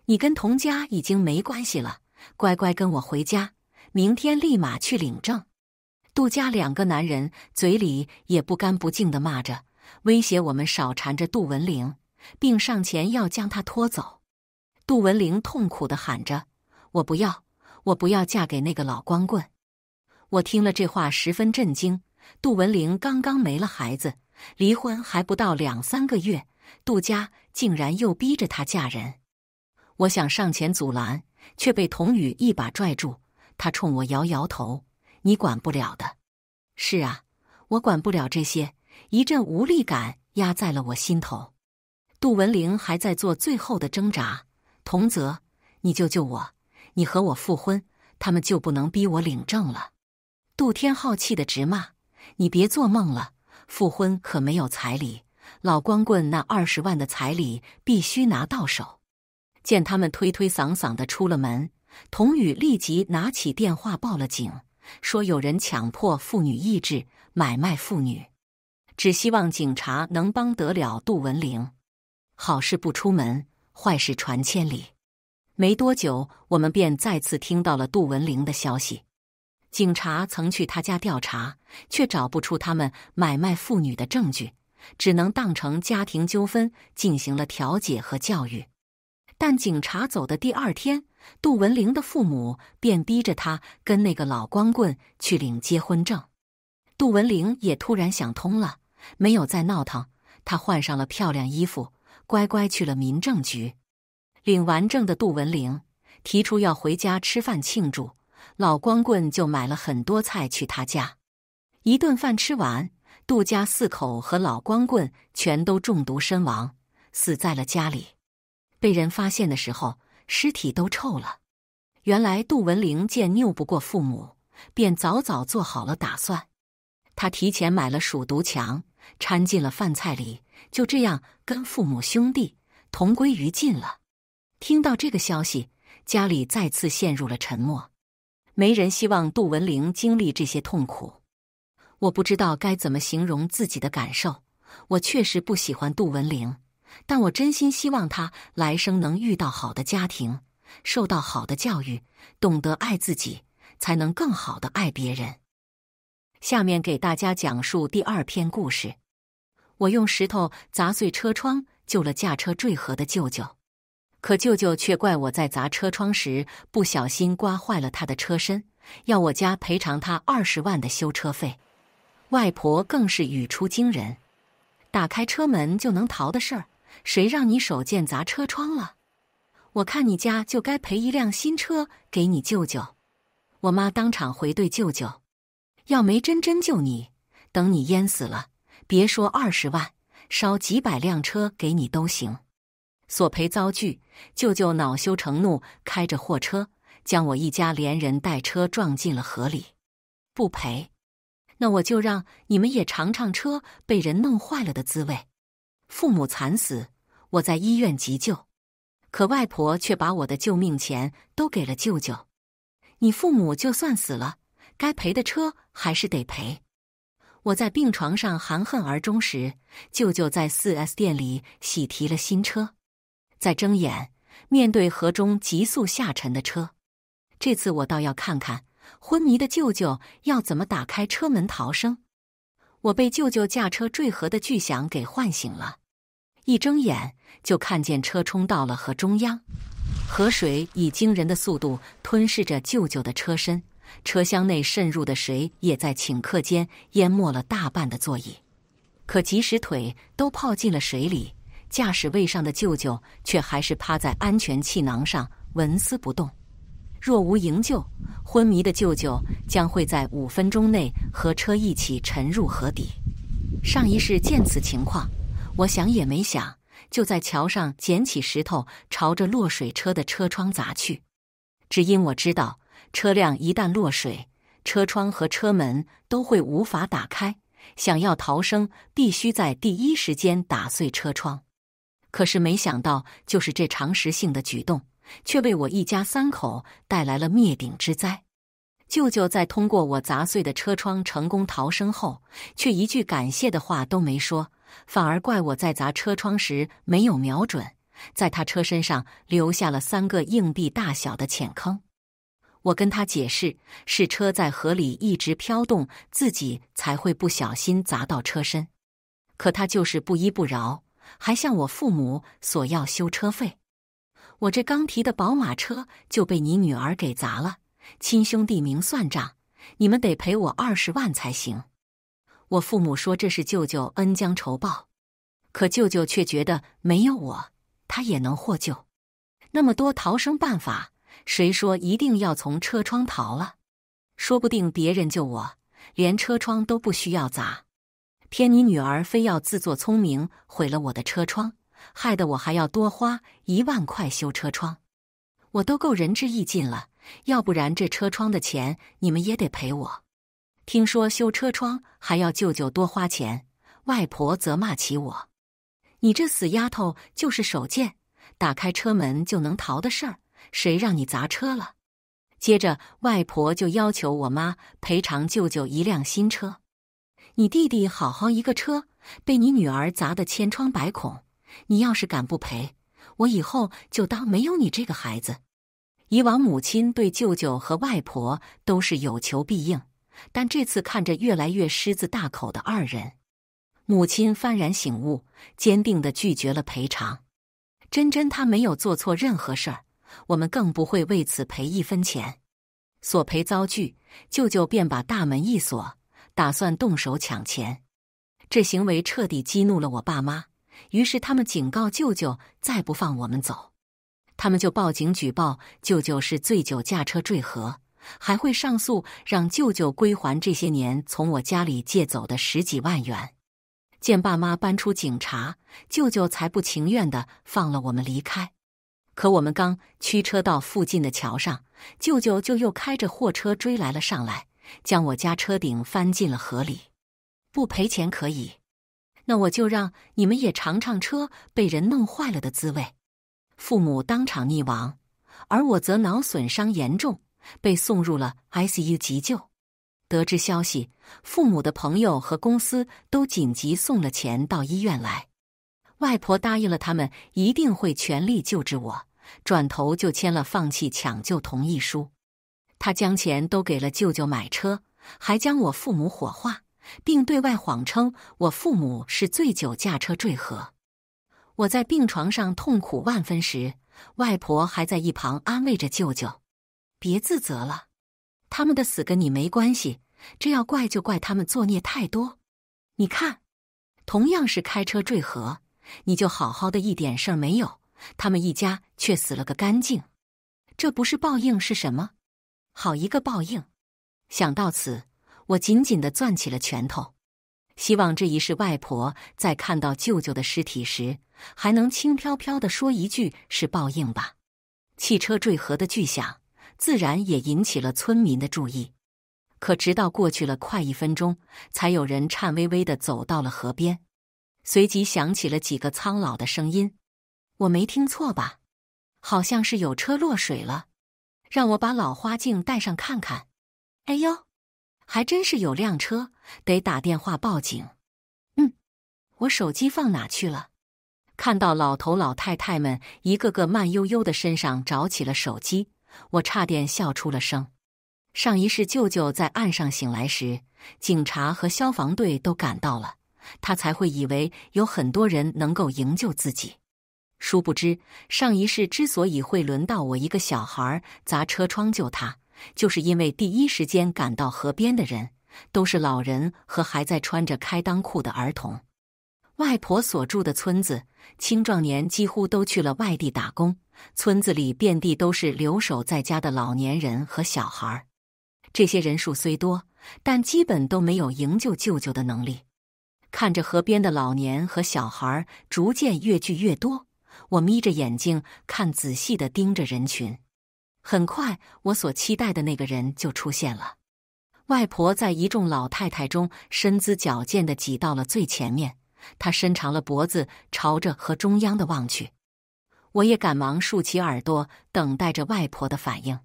你跟童家已经没关系了，乖乖跟我回家，明天立马去领证。杜家两个男人嘴里也不干不净的骂着，威胁我们少缠着杜文玲，并上前要将她拖走。杜文玲痛苦的喊着：“我不要，我不要嫁给那个老光棍！”我听了这话十分震惊。杜文玲刚刚没了孩子，离婚还不到两三个月。杜家竟然又逼着她嫁人，我想上前阻拦，却被童宇一把拽住。他冲我摇摇头：“你管不了的。”是啊，我管不了这些。一阵无力感压在了我心头。杜文玲还在做最后的挣扎：“童泽，你救救我！你和我复婚，他们就不能逼我领证了。”杜天浩气得直骂：“你别做梦了！复婚可没有彩礼。”老光棍那二十万的彩礼必须拿到手。见他们推推搡搡的出了门，童宇立即拿起电话报了警，说有人强迫妇女意志，买卖妇女。只希望警察能帮得了杜文玲。好事不出门，坏事传千里。没多久，我们便再次听到了杜文玲的消息。警察曾去他家调查，却找不出他们买卖妇女的证据。只能当成家庭纠纷进行了调解和教育，但警察走的第二天，杜文玲的父母便逼着他跟那个老光棍去领结婚证。杜文玲也突然想通了，没有再闹腾。她换上了漂亮衣服，乖乖去了民政局。领完证的杜文玲提出要回家吃饭庆祝，老光棍就买了很多菜去他家。一顿饭吃完。杜家四口和老光棍全都中毒身亡，死在了家里。被人发现的时候，尸体都臭了。原来杜文玲见拗不过父母，便早早做好了打算。他提前买了鼠毒强，掺进了饭菜里，就这样跟父母兄弟同归于尽了。听到这个消息，家里再次陷入了沉默。没人希望杜文玲经历这些痛苦。我不知道该怎么形容自己的感受。我确实不喜欢杜文玲，但我真心希望她来生能遇到好的家庭，受到好的教育，懂得爱自己，才能更好的爱别人。下面给大家讲述第二篇故事：我用石头砸碎车窗，救了驾车坠河的舅舅。可舅舅却怪我在砸车窗时不小心刮坏了他的车身，要我家赔偿他二十万的修车费。外婆更是语出惊人：“打开车门就能逃的事儿，谁让你手贱砸车窗了？我看你家就该赔一辆新车给你舅舅。”我妈当场回怼舅舅：“要没真真救你，等你淹死了，别说二十万，烧几百辆车给你都行。”索赔遭拒，舅舅恼羞成怒，开着货车将我一家连人带车撞进了河里，不赔。那我就让你们也尝尝车被人弄坏了的滋味。父母惨死，我在医院急救，可外婆却把我的救命钱都给了舅舅。你父母就算死了，该赔的车还是得赔。我在病床上含恨而终时，舅舅在四 S 店里喜提了新车。再睁眼，面对河中急速下沉的车，这次我倒要看看。昏迷的舅舅要怎么打开车门逃生？我被舅舅驾车坠河的巨响给唤醒了，一睁眼就看见车冲到了河中央，河水以惊人的速度吞噬着舅舅的车身，车厢内渗入的水也在顷刻间淹没了大半的座椅。可即使腿都泡进了水里，驾驶位上的舅舅却还是趴在安全气囊上纹丝不动。若无营救，昏迷的舅舅将会在五分钟内和车一起沉入河底。上一世见此情况，我想也没想，就在桥上捡起石头，朝着落水车的车窗砸去。只因我知道，车辆一旦落水，车窗和车门都会无法打开，想要逃生，必须在第一时间打碎车窗。可是没想到，就是这常识性的举动。却为我一家三口带来了灭顶之灾。舅舅在通过我砸碎的车窗成功逃生后，却一句感谢的话都没说，反而怪我在砸车窗时没有瞄准，在他车身上留下了三个硬币大小的浅坑。我跟他解释是车在河里一直飘动，自己才会不小心砸到车身，可他就是不依不饶，还向我父母索要修车费。我这刚提的宝马车就被你女儿给砸了，亲兄弟明算账，你们得赔我二十万才行。我父母说这是舅舅恩将仇报，可舅舅却觉得没有我他也能获救，那么多逃生办法，谁说一定要从车窗逃了？说不定别人救我，连车窗都不需要砸。偏你女儿非要自作聪明，毁了我的车窗。害得我还要多花一万块修车窗，我都够仁至义尽了，要不然这车窗的钱你们也得赔我。听说修车窗还要舅舅多花钱，外婆责骂起我：“你这死丫头就是手贱，打开车门就能逃的事儿，谁让你砸车了？”接着外婆就要求我妈赔偿舅舅一辆新车。你弟弟好好一个车，被你女儿砸得千疮百孔。你要是敢不赔，我以后就当没有你这个孩子。以往母亲对舅舅和外婆都是有求必应，但这次看着越来越狮子大口的二人，母亲幡然醒悟，坚定的拒绝了赔偿。真真她没有做错任何事儿，我们更不会为此赔一分钱。索赔遭拒，舅舅便把大门一锁，打算动手抢钱。这行为彻底激怒了我爸妈。于是他们警告舅舅，再不放我们走，他们就报警举报舅舅是醉酒驾车坠河，还会上诉让舅舅归还这些年从我家里借走的十几万元。见爸妈搬出警察，舅舅才不情愿的放了我们离开。可我们刚驱车到附近的桥上，舅舅就又开着货车追来了上来，将我家车顶翻进了河里。不赔钱可以。那我就让你们也尝尝车被人弄坏了的滋味。父母当场溺亡，而我则脑损伤严重，被送入了 ICU 急救。得知消息，父母的朋友和公司都紧急送了钱到医院来。外婆答应了他们，一定会全力救治我。转头就签了放弃抢救同意书。他将钱都给了舅舅买车，还将我父母火化。并对外谎称我父母是醉酒驾车坠河。我在病床上痛苦万分时，外婆还在一旁安慰着舅舅：“别自责了，他们的死跟你没关系。这要怪就怪他们作孽太多。你看，同样是开车坠河，你就好好的一点事儿没有，他们一家却死了个干净。这不是报应是什么？好一个报应！想到此。”我紧紧的攥起了拳头，希望这一世外婆在看到舅舅的尸体时，还能轻飘飘的说一句是报应吧。汽车坠河的巨响自然也引起了村民的注意，可直到过去了快一分钟，才有人颤巍巍的走到了河边，随即响起了几个苍老的声音：“我没听错吧？好像是有车落水了，让我把老花镜戴上看看。”哎呦。还真是有辆车，得打电话报警。嗯，我手机放哪去了？看到老头老太太们一个个慢悠悠的，身上找起了手机，我差点笑出了声。上一世舅舅在岸上醒来时，警察和消防队都赶到了，他才会以为有很多人能够营救自己。殊不知，上一世之所以会轮到我一个小孩砸车窗救他。就是因为第一时间赶到河边的人都是老人和还在穿着开裆裤的儿童。外婆所住的村子，青壮年几乎都去了外地打工，村子里遍地都是留守在家的老年人和小孩儿。这些人数虽多，但基本都没有营救舅舅的能力。看着河边的老年和小孩逐渐越聚越多，我眯着眼睛看，仔细的盯着人群。很快，我所期待的那个人就出现了。外婆在一众老太太中，身姿矫健的挤到了最前面。她伸长了脖子，朝着河中央的望去。我也赶忙竖起耳朵，等待着外婆的反应。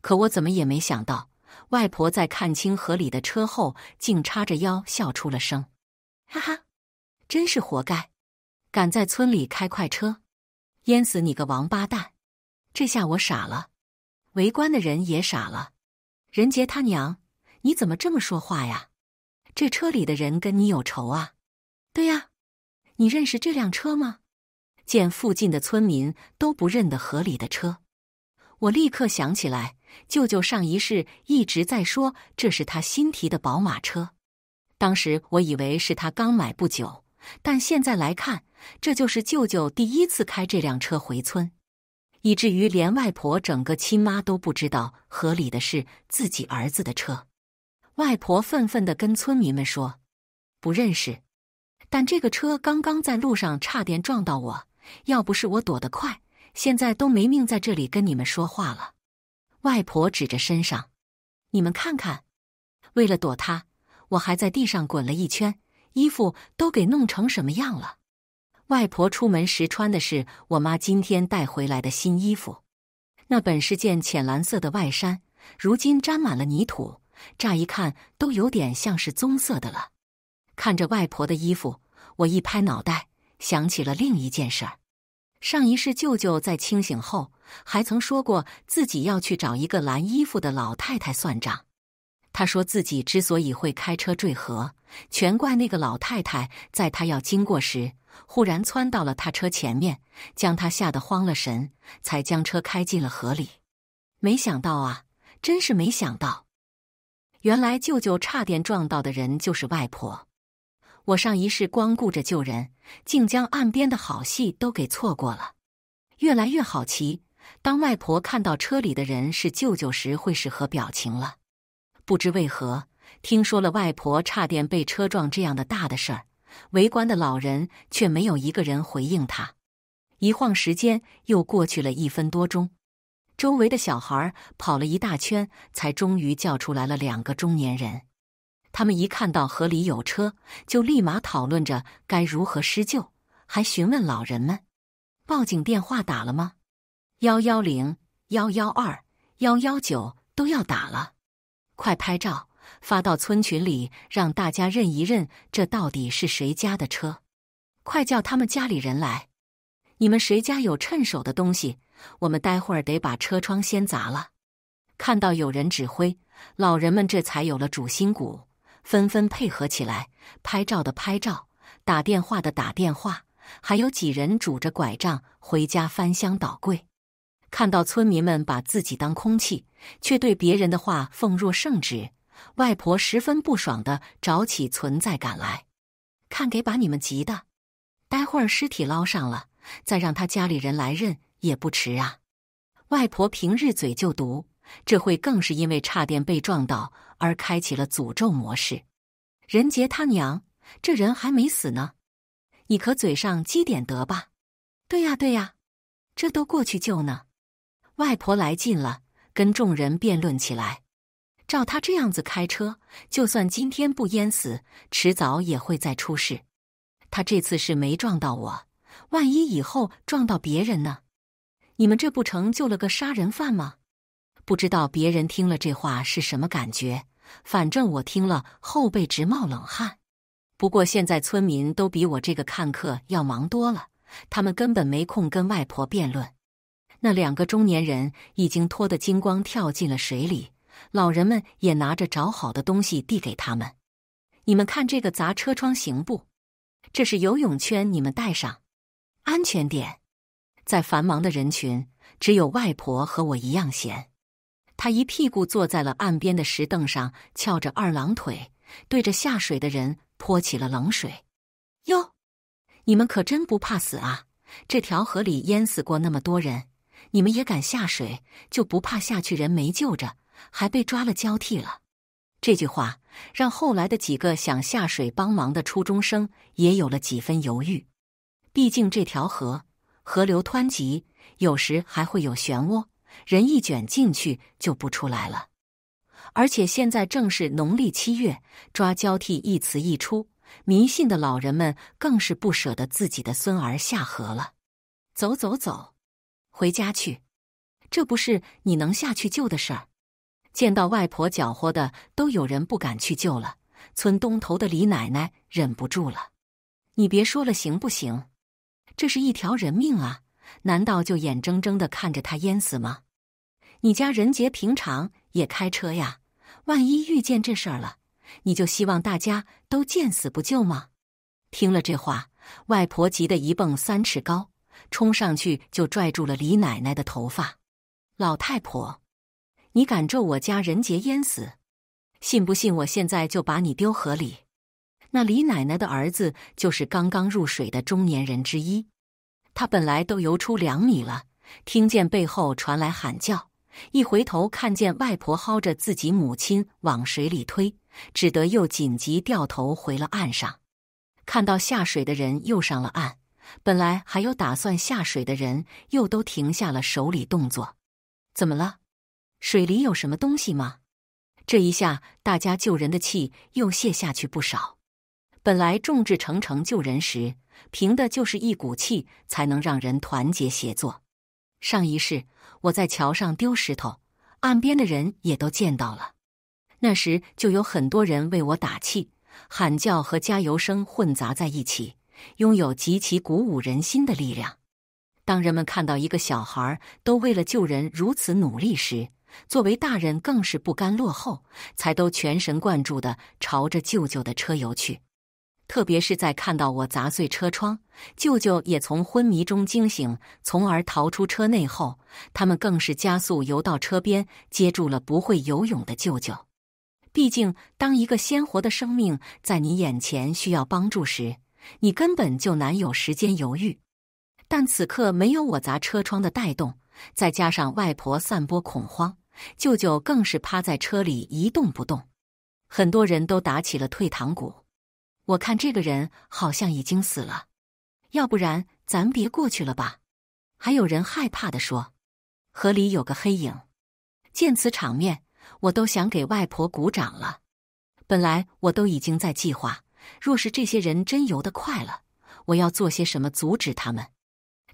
可我怎么也没想到，外婆在看清河里的车后，竟叉着腰笑出了声：“哈哈，真是活该！敢在村里开快车，淹死你个王八蛋！”这下我傻了。围观的人也傻了，任杰他娘，你怎么这么说话呀？这车里的人跟你有仇啊？对呀，你认识这辆车吗？见附近的村民都不认得河里的车，我立刻想起来，舅舅上一世一直在说这是他新提的宝马车，当时我以为是他刚买不久，但现在来看，这就是舅舅第一次开这辆车回村。以至于连外婆、整个亲妈都不知道河里的是自己儿子的车。外婆愤愤地跟村民们说：“不认识，但这个车刚刚在路上差点撞到我，要不是我躲得快，现在都没命在这里跟你们说话了。”外婆指着身上：“你们看看，为了躲他，我还在地上滚了一圈，衣服都给弄成什么样了。”外婆出门时穿的是我妈今天带回来的新衣服，那本是件浅蓝色的外衫，如今沾满了泥土，乍一看都有点像是棕色的了。看着外婆的衣服，我一拍脑袋，想起了另一件事儿：上一世舅舅在清醒后还曾说过，自己要去找一个蓝衣服的老太太算账。他说自己之所以会开车坠河，全怪那个老太太在他要经过时。忽然窜到了他车前面，将他吓得慌了神，才将车开进了河里。没想到啊，真是没想到！原来舅舅差点撞到的人就是外婆。我上一世光顾着救人，竟将岸边的好戏都给错过了。越来越好奇，当外婆看到车里的人是舅舅时会是何表情了？不知为何，听说了外婆差点被车撞这样的大的事儿。围观的老人却没有一个人回应他。一晃时间又过去了一分多钟，周围的小孩跑了一大圈，才终于叫出来了两个中年人。他们一看到河里有车，就立马讨论着该如何施救，还询问老人们：报警电话打了吗？幺幺零、幺幺二、幺幺九都要打了，快拍照。发到村群里，让大家认一认，这到底是谁家的车？快叫他们家里人来！你们谁家有趁手的东西？我们待会儿得把车窗先砸了。看到有人指挥，老人们这才有了主心骨，纷纷配合起来：拍照的拍照，打电话的打电话，还有几人拄着拐杖回家翻箱倒柜。看到村民们把自己当空气，却对别人的话奉若圣旨。外婆十分不爽的找起存在感来，看给把你们急的。待会儿尸体捞上了，再让他家里人来认也不迟啊。外婆平日嘴就毒，这会更是因为差点被撞到而开启了诅咒模式。仁杰他娘，这人还没死呢，你可嘴上积点德吧。对呀对呀，这都过去救呢。外婆来劲了，跟众人辩论起来。照他这样子开车，就算今天不淹死，迟早也会再出事。他这次是没撞到我，万一以后撞到别人呢？你们这不成就了个杀人犯吗？不知道别人听了这话是什么感觉，反正我听了后背直冒冷汗。不过现在村民都比我这个看客要忙多了，他们根本没空跟外婆辩论。那两个中年人已经脱得精光，跳进了水里。老人们也拿着找好的东西递给他们。你们看这个砸车窗行不？这是游泳圈，你们带上，安全点。在繁忙的人群，只有外婆和我一样闲。她一屁股坐在了岸边的石凳上，翘着二郎腿，对着下水的人泼起了冷水。哟，你们可真不怕死啊！这条河里淹死过那么多人，你们也敢下水，就不怕下去人没救着？还被抓了交替了，这句话让后来的几个想下水帮忙的初中生也有了几分犹豫。毕竟这条河河流湍急，有时还会有漩涡，人一卷进去就不出来了。而且现在正是农历七月，抓交替一词一出，迷信的老人们更是不舍得自己的孙儿下河了。走走走，回家去，这不是你能下去救的事儿。见到外婆搅和的，都有人不敢去救了。村东头的李奶奶忍不住了：“你别说了，行不行？这是一条人命啊！难道就眼睁睁的看着他淹死吗？你家人杰平常也开车呀，万一遇见这事儿了，你就希望大家都见死不救吗？”听了这话，外婆急得一蹦三尺高，冲上去就拽住了李奶奶的头发。老太婆。你敢咒我家人杰淹死？信不信我现在就把你丢河里？那李奶奶的儿子就是刚刚入水的中年人之一，他本来都游出两米了，听见背后传来喊叫，一回头看见外婆薅着自己母亲往水里推，只得又紧急掉头回了岸上。看到下水的人又上了岸，本来还有打算下水的人又都停下了手里动作。怎么了？水里有什么东西吗？这一下，大家救人的气又泄下去不少。本来众志成城救人时，凭的就是一股气，才能让人团结协作。上一世我在桥上丢石头，岸边的人也都见到了。那时就有很多人为我打气，喊叫和加油声混杂在一起，拥有极其鼓舞人心的力量。当人们看到一个小孩都为了救人如此努力时，作为大人更是不甘落后，才都全神贯注地朝着舅舅的车游去。特别是在看到我砸碎车窗，舅舅也从昏迷中惊醒，从而逃出车内后，他们更是加速游到车边，接住了不会游泳的舅舅。毕竟，当一个鲜活的生命在你眼前需要帮助时，你根本就难有时间犹豫。但此刻没有我砸车窗的带动，再加上外婆散播恐慌。舅舅更是趴在车里一动不动，很多人都打起了退堂鼓。我看这个人好像已经死了，要不然咱别过去了吧。还有人害怕地说：“河里有个黑影。”见此场面，我都想给外婆鼓掌了。本来我都已经在计划，若是这些人真游得快了，我要做些什么阻止他们。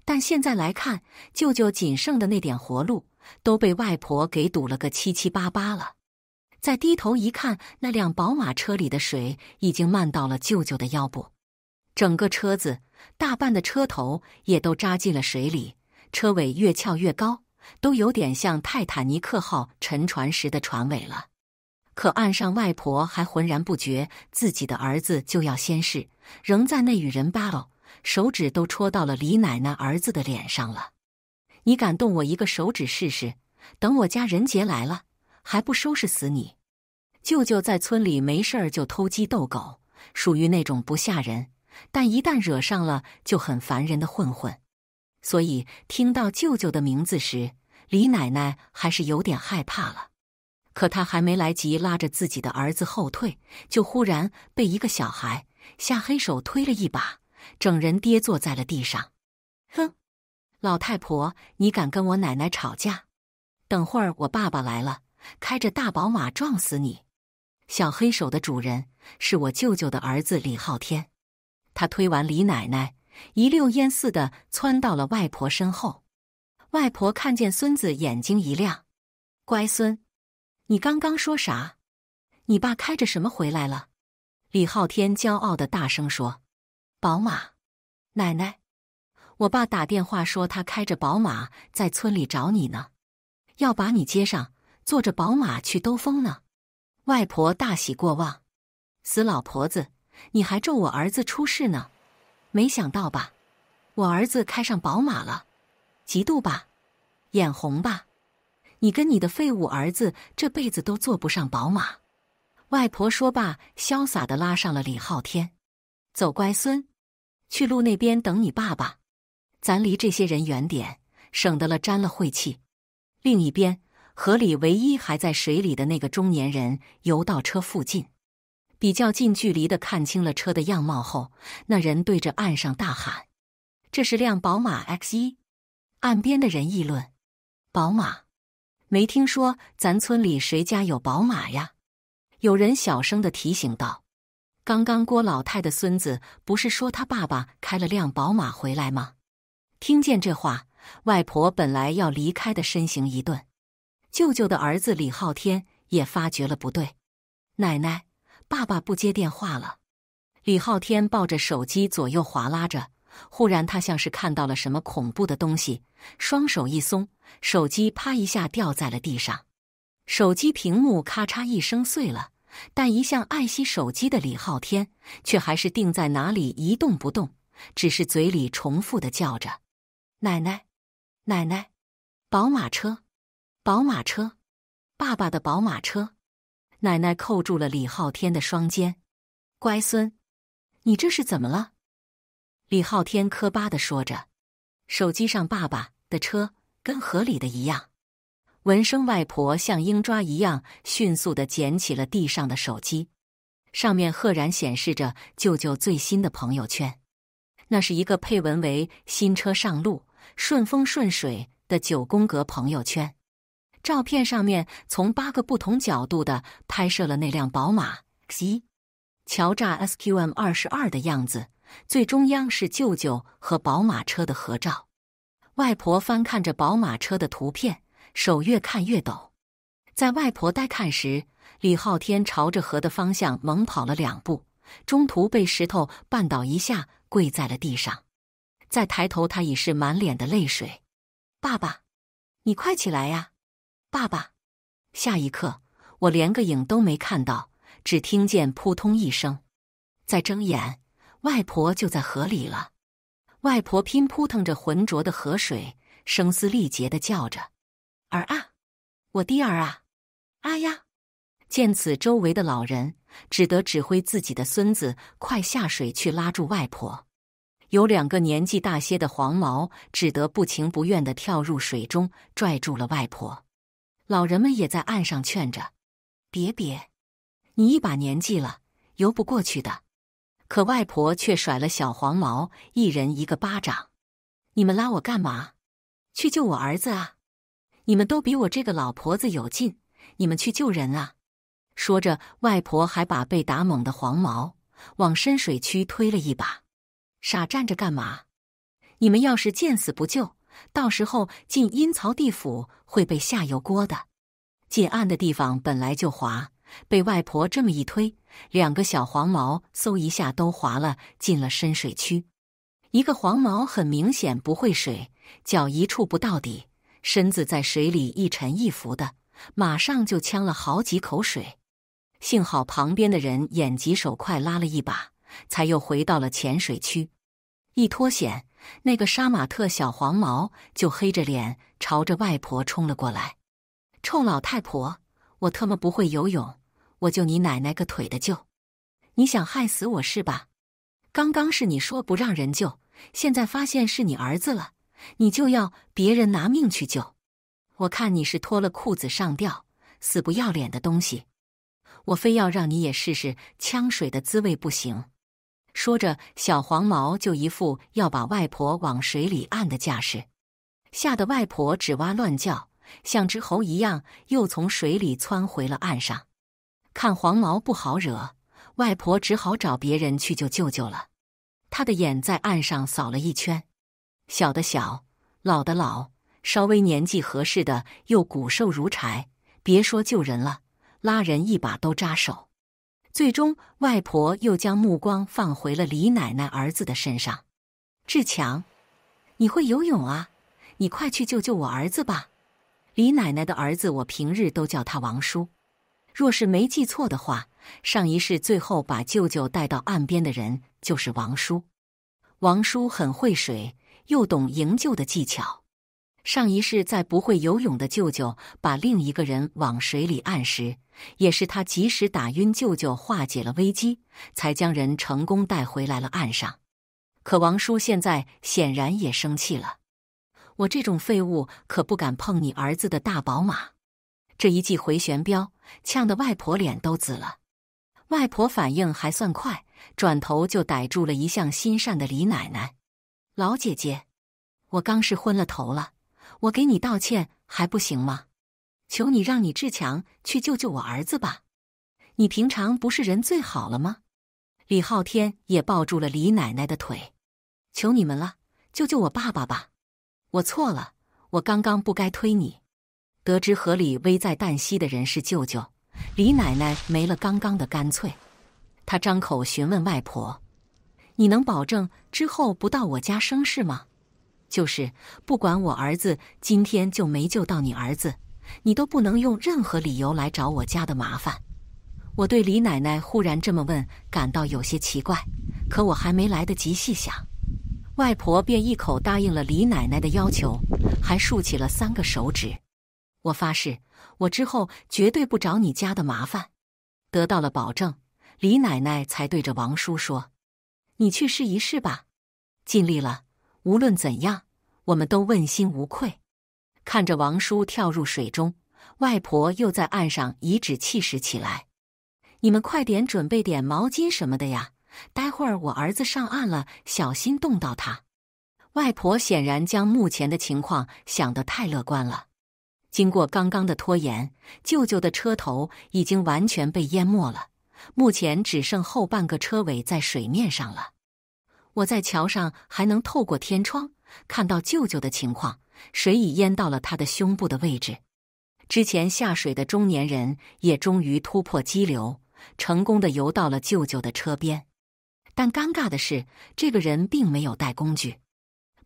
但现在来看，舅舅仅剩的那点活路都被外婆给堵了个七七八八了。再低头一看，那辆宝马车里的水已经漫到了舅舅的腰部，整个车子大半的车头也都扎进了水里，车尾越翘越高，都有点像泰坦尼克号沉船时的船尾了。可岸上外婆还浑然不觉，自己的儿子就要先逝，仍在那与人 battle。手指都戳到了李奶奶儿子的脸上了，你敢动我一个手指试试？等我家人杰来了，还不收拾死你！舅舅在村里没事儿就偷鸡斗狗，属于那种不吓人，但一旦惹上了就很烦人的混混。所以听到舅舅的名字时，李奶奶还是有点害怕了。可她还没来及拉着自己的儿子后退，就忽然被一个小孩下黑手推了一把。整人跌坐在了地上，哼，老太婆，你敢跟我奶奶吵架？等会儿我爸爸来了，开着大宝马撞死你！小黑手的主人是我舅舅的儿子李昊天，他推完李奶奶，一溜烟似的窜到了外婆身后。外婆看见孙子，眼睛一亮：“乖孙，你刚刚说啥？你爸开着什么回来了？”李昊天骄傲的大声说。宝马，奶奶，我爸打电话说他开着宝马在村里找你呢，要把你接上，坐着宝马去兜风呢。外婆大喜过望，死老婆子，你还咒我儿子出事呢？没想到吧，我儿子开上宝马了，嫉妒吧，眼红吧？你跟你的废物儿子这辈子都坐不上宝马。外婆说罢，潇洒的拉上了李昊天，走，乖孙。去路那边等你爸爸，咱离这些人远点，省得了沾了晦气。另一边，河里唯一还在水里的那个中年人游到车附近，比较近距离的看清了车的样貌后，那人对着岸上大喊：“这是辆宝马 X 一。”岸边的人议论：“宝马？没听说咱村里谁家有宝马呀？”有人小声的提醒道。刚刚郭老太的孙子不是说他爸爸开了辆宝马回来吗？听见这话，外婆本来要离开的身形一顿。舅舅的儿子李昊天也发觉了不对。奶奶，爸爸不接电话了。李昊天抱着手机左右划拉着，忽然他像是看到了什么恐怖的东西，双手一松，手机啪一下掉在了地上，手机屏幕咔嚓一声碎了。但一向爱惜手机的李昊天，却还是定在哪里一动不动，只是嘴里重复的叫着：“奶奶，奶奶，宝马车，宝马车，爸爸的宝马车。”奶奶扣住了李昊天的双肩：“乖孙，你这是怎么了？”李昊天磕巴的说着：“手机上爸爸的车跟河里的一样。”闻声，外婆像鹰抓一样迅速的捡起了地上的手机，上面赫然显示着舅舅最新的朋友圈。那是一个配文为“新车上路，顺风顺水”的九宫格朋友圈，照片上面从八个不同角度的拍摄了那辆宝马 X 乔炸 SQM 二十二的样子，最中央是舅舅和宝马车的合照。外婆翻看着宝马车的图片。手越看越抖，在外婆呆看时，李昊天朝着河的方向猛跑了两步，中途被石头绊倒一下，跪在了地上。再抬头，他已是满脸的泪水。“爸爸，你快起来呀！”“爸爸！”下一刻，我连个影都没看到，只听见扑通一声。再睁眼，外婆就在河里了。外婆拼扑腾着浑浊的河水，声嘶力竭的叫着。儿啊，我滴儿啊！啊呀！见此，周围的老人只得指挥自己的孙子快下水去拉住外婆。有两个年纪大些的黄毛只得不情不愿的跳入水中，拽住了外婆。老人们也在岸上劝着：“别别，你一把年纪了，游不过去的。”可外婆却甩了小黄毛一人一个巴掌：“你们拉我干嘛？去救我儿子啊！”你们都比我这个老婆子有劲，你们去救人啊！说着，外婆还把被打懵的黄毛往深水区推了一把。傻站着干嘛？你们要是见死不救，到时候进阴曹地府会被下油锅的。近岸的地方本来就滑，被外婆这么一推，两个小黄毛嗖一下都滑了进了深水区。一个黄毛很明显不会水，脚一触不到底。身子在水里一沉一浮的，马上就呛了好几口水。幸好旁边的人眼疾手快拉了一把，才又回到了浅水区。一脱险，那个杀马特小黄毛就黑着脸朝着外婆冲了过来：“臭老太婆，我特么不会游泳，我救你奶奶个腿的救！你想害死我是吧？刚刚是你说不让人救，现在发现是你儿子了。”你就要别人拿命去救，我看你是脱了裤子上吊，死不要脸的东西！我非要让你也试试呛水的滋味不行。说着，小黄毛就一副要把外婆往水里按的架势，吓得外婆只哇乱叫，像只猴一样又从水里窜回了岸上。看黄毛不好惹，外婆只好找别人去救舅舅了。他的眼在岸上扫了一圈。小的小，老的老，稍微年纪合适的又骨瘦如柴，别说救人了，拉人一把都扎手。最终，外婆又将目光放回了李奶奶儿子的身上。志强，你会游泳啊？你快去救救我儿子吧！李奶奶的儿子，我平日都叫他王叔。若是没记错的话，上一世最后把舅舅带到岸边的人就是王叔。王叔很会水。又懂营救的技巧，上一世在不会游泳的舅舅把另一个人往水里按时，也是他及时打晕舅舅，化解了危机，才将人成功带回来了岸上。可王叔现在显然也生气了，我这种废物可不敢碰你儿子的大宝马。这一记回旋镖，呛得外婆脸都紫了。外婆反应还算快，转头就逮住了一向心善的李奶奶。老姐姐，我刚是昏了头了，我给你道歉还不行吗？求你让你志强去救救我儿子吧！你平常不是人最好了吗？李昊天也抱住了李奶奶的腿，求你们了，救救我爸爸吧！我错了，我刚刚不该推你。得知河里危在旦夕的人是舅舅，李奶奶没了刚刚的干脆，她张口询问外婆。你能保证之后不到我家生事吗？就是不管我儿子今天就没救到你儿子，你都不能用任何理由来找我家的麻烦。我对李奶奶忽然这么问感到有些奇怪，可我还没来得及细想，外婆便一口答应了李奶奶的要求，还竖起了三个手指。我发誓，我之后绝对不找你家的麻烦。得到了保证，李奶奶才对着王叔说。你去试一试吧，尽力了。无论怎样，我们都问心无愧。看着王叔跳入水中，外婆又在岸上颐指气使起来：“你们快点准备点毛巾什么的呀，待会儿我儿子上岸了，小心冻到他。”外婆显然将目前的情况想得太乐观了。经过刚刚的拖延，舅舅的车头已经完全被淹没了。目前只剩后半个车尾在水面上了。我在桥上还能透过天窗看到舅舅的情况，水已淹到了他的胸部的位置。之前下水的中年人也终于突破激流，成功的游到了舅舅的车边。但尴尬的是，这个人并没有带工具。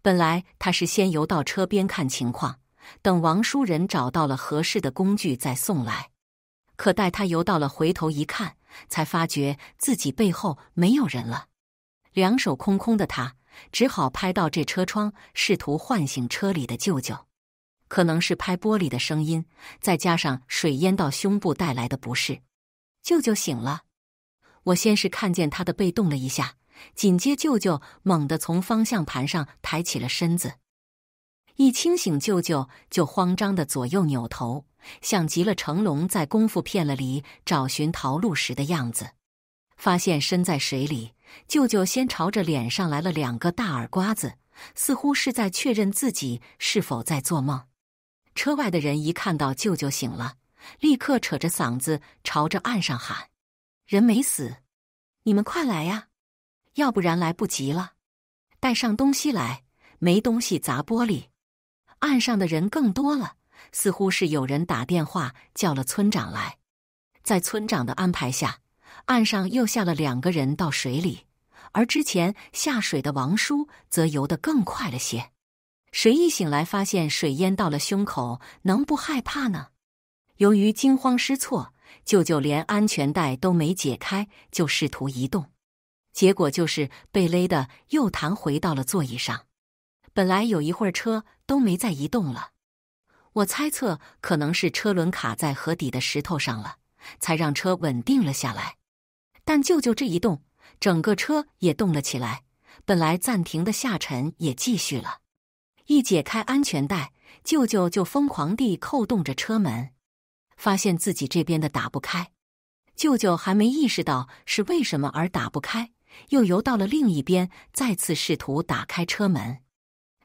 本来他是先游到车边看情况，等王叔仁找到了合适的工具再送来。可待他游到了，回头一看。才发觉自己背后没有人了，两手空空的他只好拍到这车窗，试图唤醒车里的舅舅。可能是拍玻璃的声音，再加上水淹到胸部带来的不适，舅舅醒了。我先是看见他的背动了一下，紧接舅舅猛地从方向盘上抬起了身子。一清醒，舅舅就慌张的左右扭头。像极了成龙在功夫片了里找寻逃路时的样子。发现身在水里，舅舅先朝着脸上来了两个大耳刮子，似乎是在确认自己是否在做梦。车外的人一看到舅舅醒了，立刻扯着嗓子朝着岸上喊：“人没死，你们快来呀，要不然来不及了！带上东西来，没东西砸玻璃。”岸上的人更多了。似乎是有人打电话叫了村长来，在村长的安排下，岸上又下了两个人到水里，而之前下水的王叔则游得更快了些。谁一醒来发现水淹到了胸口，能不害怕呢？由于惊慌失措，舅舅连安全带都没解开就试图移动，结果就是被勒的又弹回到了座椅上。本来有一会儿车都没再移动了。我猜测可能是车轮卡在河底的石头上了，才让车稳定了下来。但舅舅这一动，整个车也动了起来，本来暂停的下沉也继续了。一解开安全带，舅舅就疯狂地扣动着车门，发现自己这边的打不开。舅舅还没意识到是为什么而打不开，又游到了另一边，再次试图打开车门。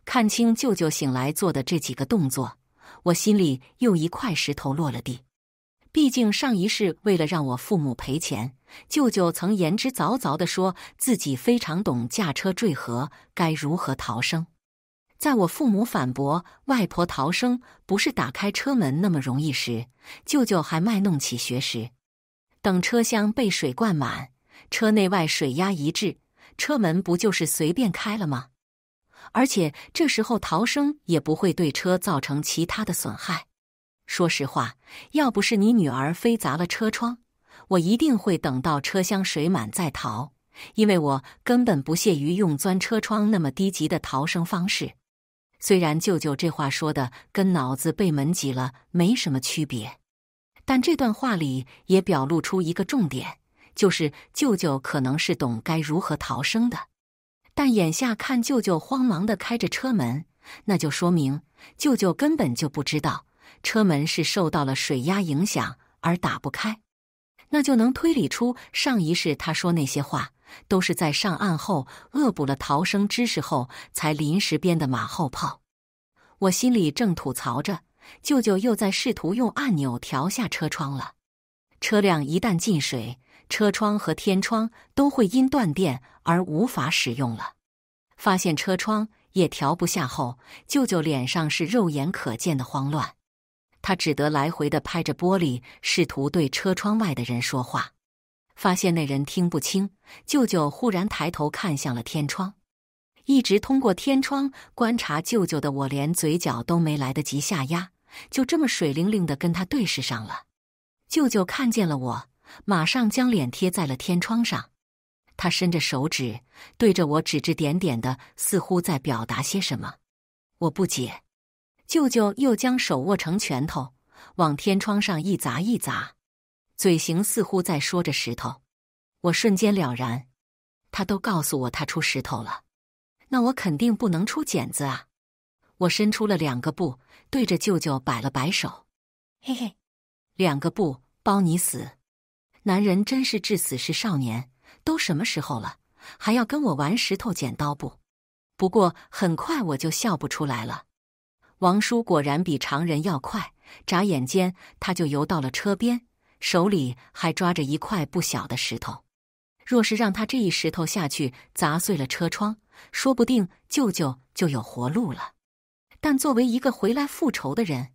看清舅舅醒来做的这几个动作。我心里又一块石头落了地，毕竟上一世为了让我父母赔钱，舅舅曾言之凿凿地说自己非常懂驾车坠河该如何逃生。在我父母反驳外婆逃生不是打开车门那么容易时，舅舅还卖弄起学识。等车厢被水灌满，车内外水压一致，车门不就是随便开了吗？而且这时候逃生也不会对车造成其他的损害。说实话，要不是你女儿非砸了车窗，我一定会等到车厢水满再逃，因为我根本不屑于用钻车窗那么低级的逃生方式。虽然舅舅这话说的跟脑子被门挤了没什么区别，但这段话里也表露出一个重点，就是舅舅可能是懂该如何逃生的。但眼下看，舅舅慌忙的开着车门，那就说明舅舅根本就不知道车门是受到了水压影响而打不开，那就能推理出上一世他说那些话都是在上岸后恶补了逃生知识后才临时编的马后炮。我心里正吐槽着，舅舅又在试图用按钮调下车窗了。车辆一旦进水，车窗和天窗都会因断电。而无法使用了。发现车窗也调不下后，舅舅脸上是肉眼可见的慌乱。他只得来回的拍着玻璃，试图对车窗外的人说话。发现那人听不清，舅舅忽然抬头看向了天窗。一直通过天窗观察舅舅的我，连嘴角都没来得及下压，就这么水灵灵的跟他对视上了。舅舅看见了我，马上将脸贴在了天窗上。他伸着手指，对着我指指点点的，似乎在表达些什么。我不解，舅舅又将手握成拳头，往天窗上一砸一砸，嘴型似乎在说着“石头”。我瞬间了然，他都告诉我他出石头了，那我肯定不能出剪子啊！我伸出了两个布，对着舅舅摆了摆手，嘿嘿，两个布包你死！男人真是至死是少年。都什么时候了，还要跟我玩石头剪刀布？不过很快我就笑不出来了。王叔果然比常人要快，眨眼间他就游到了车边，手里还抓着一块不小的石头。若是让他这一石头下去砸碎了车窗，说不定舅舅就有活路了。但作为一个回来复仇的人，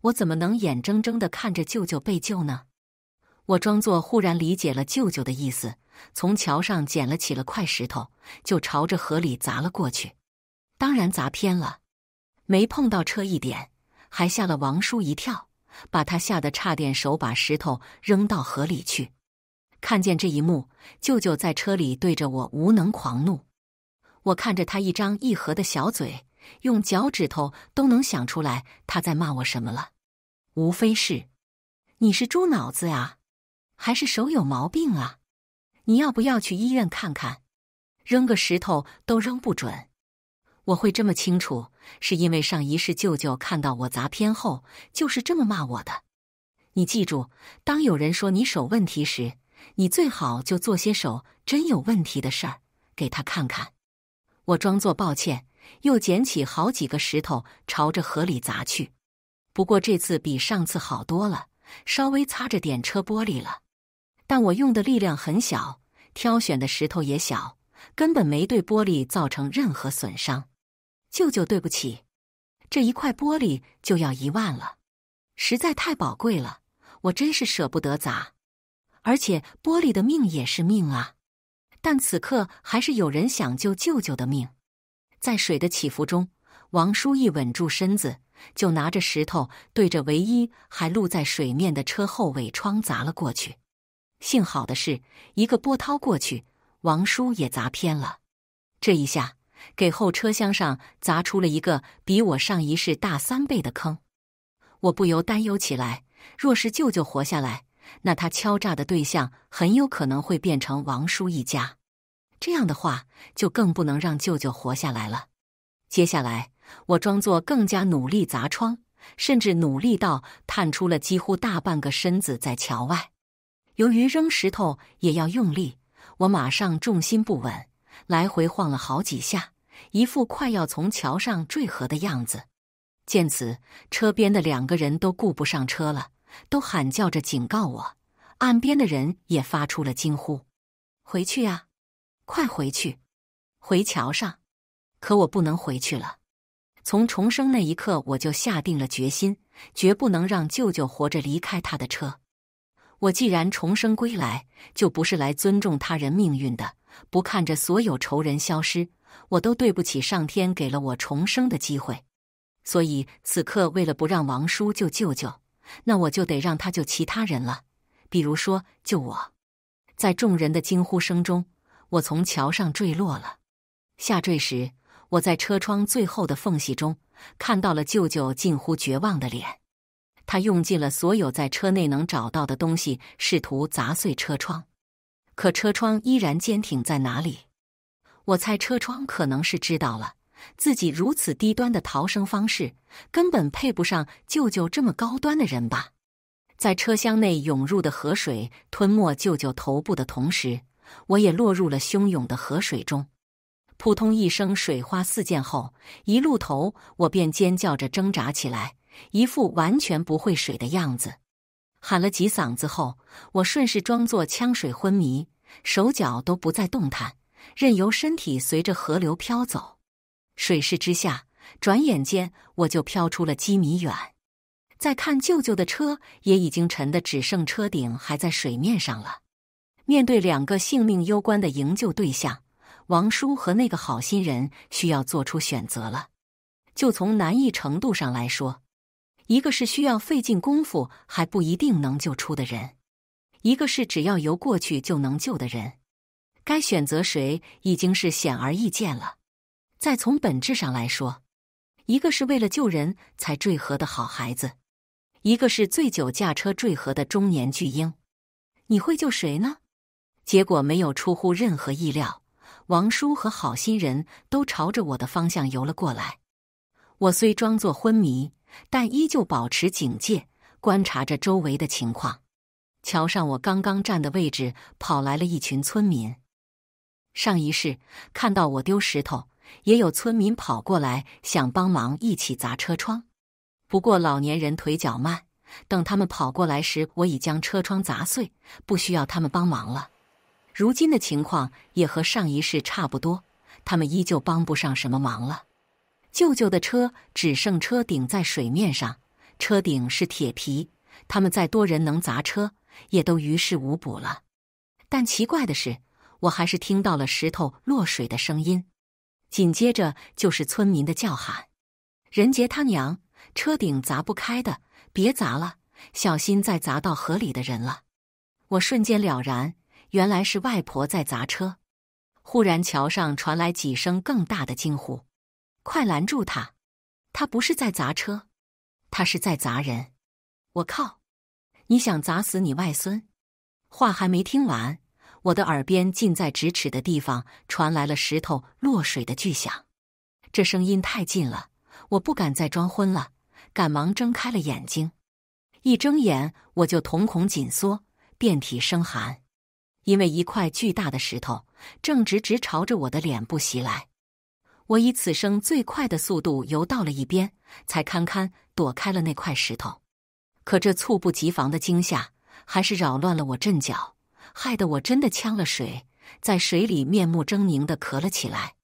我怎么能眼睁睁的看着舅舅被救呢？我装作忽然理解了舅舅的意思，从桥上捡了起了块石头，就朝着河里砸了过去。当然砸偏了，没碰到车一点，还吓了王叔一跳，把他吓得差点手把石头扔到河里去。看见这一幕，舅舅在车里对着我无能狂怒。我看着他一张一合的小嘴，用脚趾头都能想出来他在骂我什么了，无非是：“你是猪脑子啊！”还是手有毛病啊！你要不要去医院看看？扔个石头都扔不准。我会这么清楚，是因为上一世舅舅看到我砸偏后，就是这么骂我的。你记住，当有人说你手问题时，你最好就做些手真有问题的事儿，给他看看。我装作抱歉，又捡起好几个石头朝着河里砸去。不过这次比上次好多了，稍微擦着点车玻璃了。但我用的力量很小，挑选的石头也小，根本没对玻璃造成任何损伤。舅舅，对不起，这一块玻璃就要一万了，实在太宝贵了，我真是舍不得砸。而且玻璃的命也是命啊！但此刻还是有人想救舅舅的命。在水的起伏中，王叔义稳住身子，就拿着石头对着唯一还露在水面的车后尾窗砸了过去。幸好的是，一个波涛过去，王叔也砸偏了。这一下给后车厢上砸出了一个比我上一世大三倍的坑，我不由担忧起来。若是舅舅活下来，那他敲诈的对象很有可能会变成王叔一家。这样的话，就更不能让舅舅活下来了。接下来，我装作更加努力砸窗，甚至努力到探出了几乎大半个身子在桥外。由于扔石头也要用力，我马上重心不稳，来回晃了好几下，一副快要从桥上坠河的样子。见此，车边的两个人都顾不上车了，都喊叫着警告我；岸边的人也发出了惊呼：“回去啊，快回去，回桥上！”可我不能回去了。从重生那一刻，我就下定了决心，绝不能让舅舅活着离开他的车。我既然重生归来，就不是来尊重他人命运的。不看着所有仇人消失，我都对不起上天给了我重生的机会。所以此刻，为了不让王叔救舅舅，那我就得让他救其他人了，比如说救我。在众人的惊呼声中，我从桥上坠落了。下坠时，我在车窗最后的缝隙中看到了舅舅近乎绝望的脸。他用尽了所有在车内能找到的东西，试图砸碎车窗，可车窗依然坚挺在哪里。我猜车窗可能是知道了自己如此低端的逃生方式，根本配不上舅舅这么高端的人吧。在车厢内涌入的河水吞没舅舅头部的同时，我也落入了汹涌的河水中，扑通一声，水花四溅后，一露头，我便尖叫着挣扎起来。一副完全不会水的样子，喊了几嗓子后，我顺势装作呛水昏迷，手脚都不再动弹，任由身体随着河流飘走。水势之下，转眼间我就飘出了几米远。再看舅舅的车，也已经沉得只剩车顶还在水面上了。面对两个性命攸关的营救对象，王叔和那个好心人需要做出选择了。就从难易程度上来说，一个是需要费尽功夫还不一定能救出的人，一个是只要游过去就能救的人，该选择谁已经是显而易见了。再从本质上来说，一个是为了救人才坠河的好孩子，一个是醉酒驾车坠河的中年巨婴，你会救谁呢？结果没有出乎任何意料，王叔和好心人都朝着我的方向游了过来。我虽装作昏迷。但依旧保持警戒，观察着周围的情况。桥上，我刚刚站的位置，跑来了一群村民。上一世看到我丢石头，也有村民跑过来想帮忙一起砸车窗。不过老年人腿脚慢，等他们跑过来时，我已将车窗砸碎，不需要他们帮忙了。如今的情况也和上一世差不多，他们依旧帮不上什么忙了。舅舅的车只剩车顶在水面上，车顶是铁皮，他们再多人能砸车，也都于事无补了。但奇怪的是，我还是听到了石头落水的声音，紧接着就是村民的叫喊：“仁杰他娘，车顶砸不开的，别砸了，小心再砸到河里的人了。”我瞬间了然，原来是外婆在砸车。忽然，桥上传来几声更大的惊呼。快拦住他！他不是在砸车，他是在砸人！我靠！你想砸死你外孙？话还没听完，我的耳边近在咫尺的地方传来了石头落水的巨响。这声音太近了，我不敢再装昏了，赶忙睁开了眼睛。一睁眼，我就瞳孔紧缩，遍体生寒，因为一块巨大的石头正直直朝着我的脸部袭来。我以此生最快的速度游到了一边，才堪堪躲开了那块石头。可这猝不及防的惊吓，还是扰乱了我阵脚，害得我真的呛了水，在水里面目狰狞的咳了起来。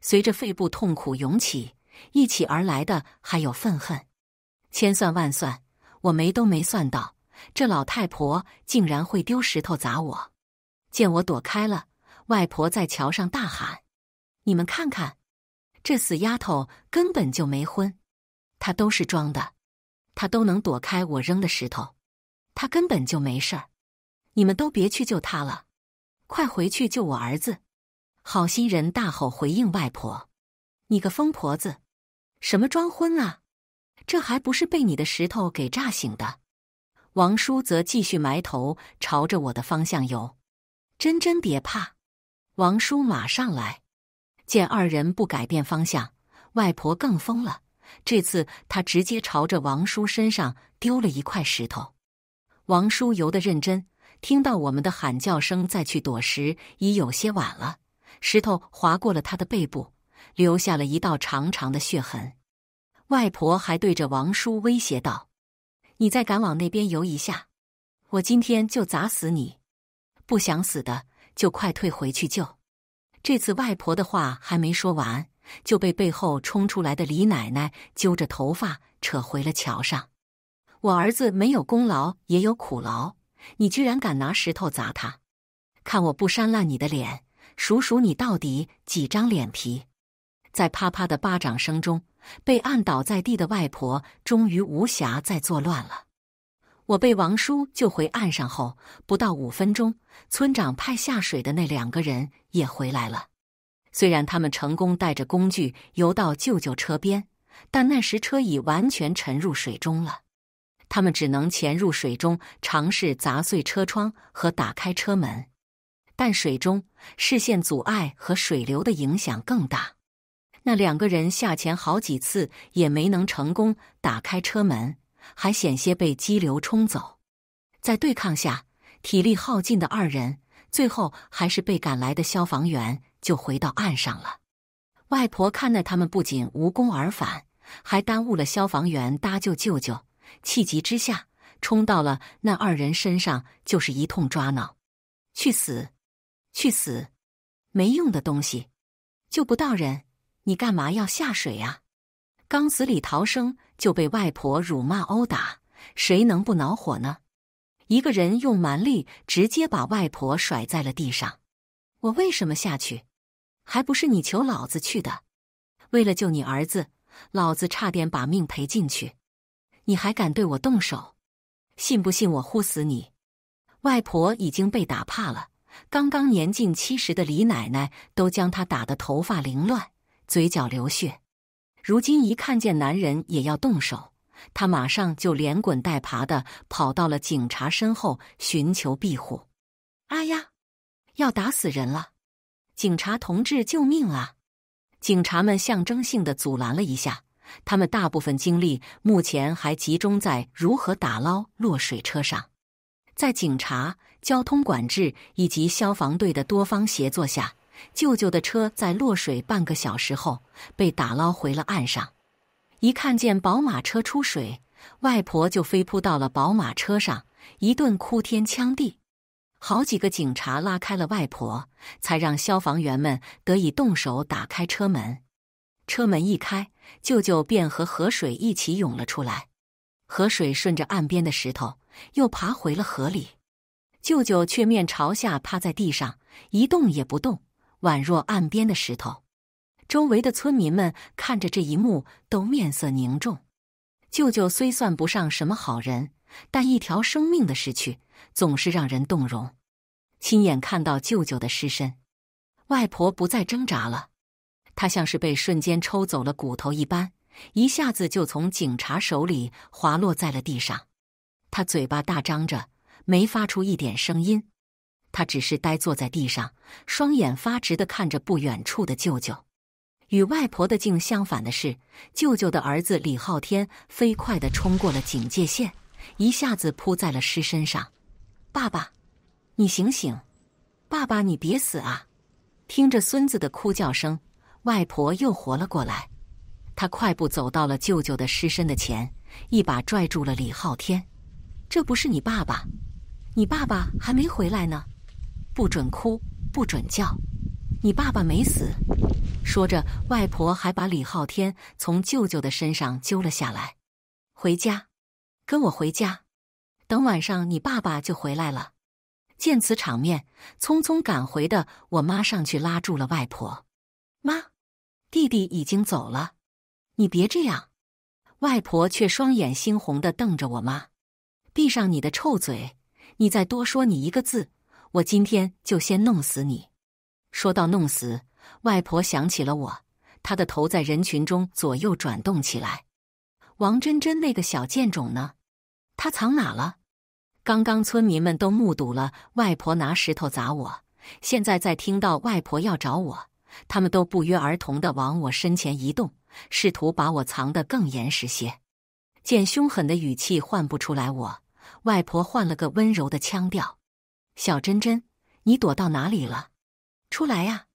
随着肺部痛苦涌起，一起而来的还有愤恨。千算万算，我没都没算到这老太婆竟然会丢石头砸我。见我躲开了，外婆在桥上大喊：“你们看看！”这死丫头根本就没昏，她都是装的，她都能躲开我扔的石头，她根本就没事儿。你们都别去救她了，快回去救我儿子！好心人大吼回应外婆：“你个疯婆子，什么装昏啊？这还不是被你的石头给炸醒的？”王叔则继续埋头朝着我的方向游。真真别怕，王叔马上来。见二人不改变方向，外婆更疯了。这次她直接朝着王叔身上丢了一块石头。王叔游得认真，听到我们的喊叫声再去躲时已有些晚了。石头划过了他的背部，留下了一道长长的血痕。外婆还对着王叔威胁道：“你再敢往那边游一下，我今天就砸死你！不想死的就快退回去救。”这次外婆的话还没说完，就被背后冲出来的李奶奶揪着头发扯回了桥上。我儿子没有功劳也有苦劳，你居然敢拿石头砸他！看我不扇烂你的脸！数数你到底几张脸皮！在啪啪的巴掌声中，被按倒在地的外婆终于无暇再作乱了。我被王叔救回岸上后，不到五分钟，村长派下水的那两个人也回来了。虽然他们成功带着工具游到舅舅车边，但那时车已完全沉入水中了。他们只能潜入水中，尝试砸碎车窗和打开车门，但水中视线阻碍和水流的影响更大。那两个人下潜好几次也没能成功打开车门。还险些被激流冲走，在对抗下体力耗尽的二人，最后还是被赶来的消防员救回到岸上了。外婆看到他们不仅无功而返，还耽误了消防员搭救舅舅，气急之下冲到了那二人身上，就是一通抓挠：“去死！去死！没用的东西！救不到人，你干嘛要下水啊？”刚死里逃生就被外婆辱骂殴打，谁能不恼火呢？一个人用蛮力直接把外婆甩在了地上。我为什么下去？还不是你求老子去的。为了救你儿子，老子差点把命赔进去。你还敢对我动手？信不信我呼死你？外婆已经被打怕了。刚刚年近七十的李奶奶都将她打得头发凌乱，嘴角流血。如今一看见男人也要动手，他马上就连滚带爬的跑到了警察身后寻求庇护。哎呀，要打死人了！警察同志，救命啊！警察们象征性的阻拦了一下，他们大部分精力目前还集中在如何打捞落水车上。在警察、交通管制以及消防队的多方协作下。舅舅的车在落水半个小时后被打捞回了岸上，一看见宝马车出水，外婆就飞扑到了宝马车上，一顿哭天抢地。好几个警察拉开了外婆，才让消防员们得以动手打开车门。车门一开，舅舅便和河水一起涌了出来，河水顺着岸边的石头又爬回了河里，舅舅却面朝下趴在地上，一动也不动。宛若岸边的石头，周围的村民们看着这一幕都面色凝重。舅舅虽算不上什么好人，但一条生命的失去总是让人动容。亲眼看到舅舅的尸身，外婆不再挣扎了，她像是被瞬间抽走了骨头一般，一下子就从警察手里滑落在了地上。她嘴巴大张着，没发出一点声音。他只是呆坐在地上，双眼发直的看着不远处的舅舅。与外婆的镜相反的是，舅舅的儿子李昊天飞快的冲过了警戒线，一下子扑在了尸身上。爸爸，你醒醒！爸爸，你别死啊！听着孙子的哭叫声，外婆又活了过来。他快步走到了舅舅的尸身的前，一把拽住了李昊天。这不是你爸爸，你爸爸还没回来呢。不准哭，不准叫，你爸爸没死。说着，外婆还把李浩天从舅舅的身上揪了下来。回家，跟我回家，等晚上你爸爸就回来了。见此场面，匆匆赶回的我妈上去拉住了外婆。妈，弟弟已经走了，你别这样。外婆却双眼猩红的瞪着我妈，闭上你的臭嘴，你再多说你一个字。我今天就先弄死你！说到弄死，外婆想起了我，她的头在人群中左右转动起来。王珍珍那个小贱种呢？她藏哪了？刚刚村民们都目睹了外婆拿石头砸我，现在在听到外婆要找我，他们都不约而同的往我身前移动，试图把我藏得更严实些。见凶狠的语气唤不出来我，外婆换了个温柔的腔调。小珍珍，你躲到哪里了？出来呀！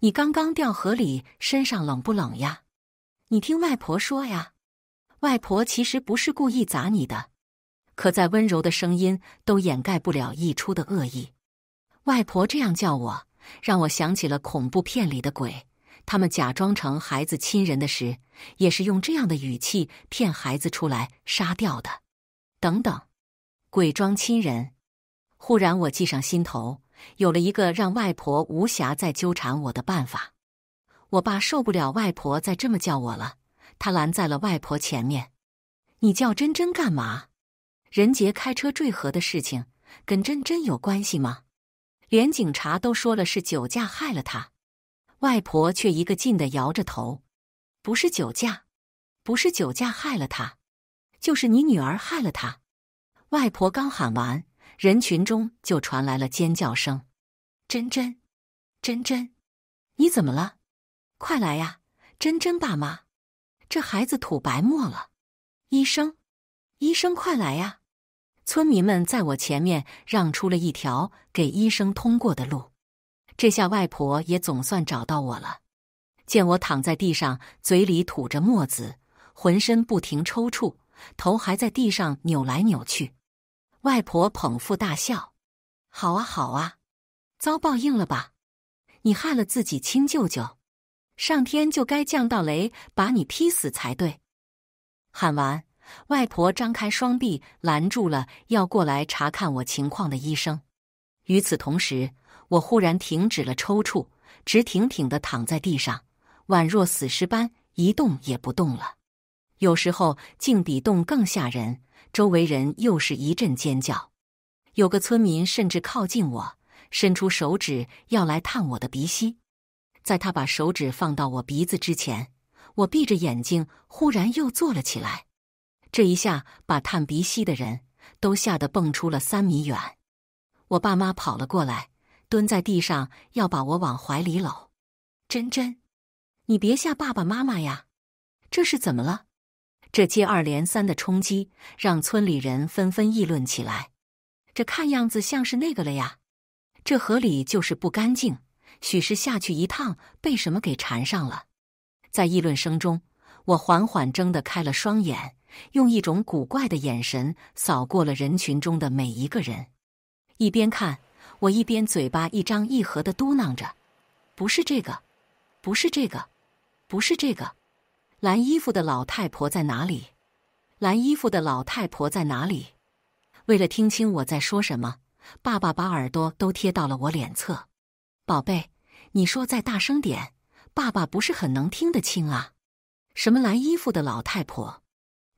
你刚刚掉河里，身上冷不冷呀？你听外婆说呀，外婆其实不是故意砸你的，可再温柔的声音都掩盖不了溢出的恶意。外婆这样叫我，让我想起了恐怖片里的鬼，他们假装成孩子亲人的时，也是用这样的语气骗孩子出来杀掉的。等等，鬼装亲人。忽然，我计上心头，有了一个让外婆无暇再纠缠我的办法。我爸受不了外婆再这么叫我了，他拦在了外婆前面：“你叫珍珍干嘛？任杰开车坠河的事情跟珍珍有关系吗？连警察都说了是酒驾害了他，外婆却一个劲的摇着头：不是酒驾，不是酒驾害了他，就是你女儿害了他。外婆刚喊完。”人群中就传来了尖叫声：“真真，真真，你怎么了？快来呀，真真爸妈，这孩子吐白沫了！医生，医生快来呀！”村民们在我前面让出了一条给医生通过的路。这下外婆也总算找到我了，见我躺在地上，嘴里吐着沫子，浑身不停抽搐，头还在地上扭来扭去。外婆捧腹大笑：“好啊，好啊，遭报应了吧？你害了自己亲舅舅，上天就该降道雷把你劈死才对！”喊完，外婆张开双臂拦住了要过来查看我情况的医生。与此同时，我忽然停止了抽搐，直挺挺的躺在地上，宛若死尸般一动也不动了。有时候，静比动更吓人。周围人又是一阵尖叫，有个村民甚至靠近我，伸出手指要来探我的鼻息。在他把手指放到我鼻子之前，我闭着眼睛，忽然又坐了起来。这一下把探鼻息的人都吓得蹦出了三米远。我爸妈跑了过来，蹲在地上要把我往怀里搂。真真，你别吓爸爸妈妈呀，这是怎么了？这接二连三的冲击，让村里人纷纷议论起来。这看样子像是那个了呀。这河里就是不干净，许是下去一趟被什么给缠上了。在议论声中，我缓缓睁得开了双眼，用一种古怪的眼神扫过了人群中的每一个人。一边看，我一边嘴巴一张一合的嘟囔着：“不是这个，不是这个，不是这个。”蓝衣服的老太婆在哪里？蓝衣服的老太婆在哪里？为了听清我在说什么，爸爸把耳朵都贴到了我脸侧。宝贝，你说再大声点，爸爸不是很能听得清啊？什么蓝衣服的老太婆？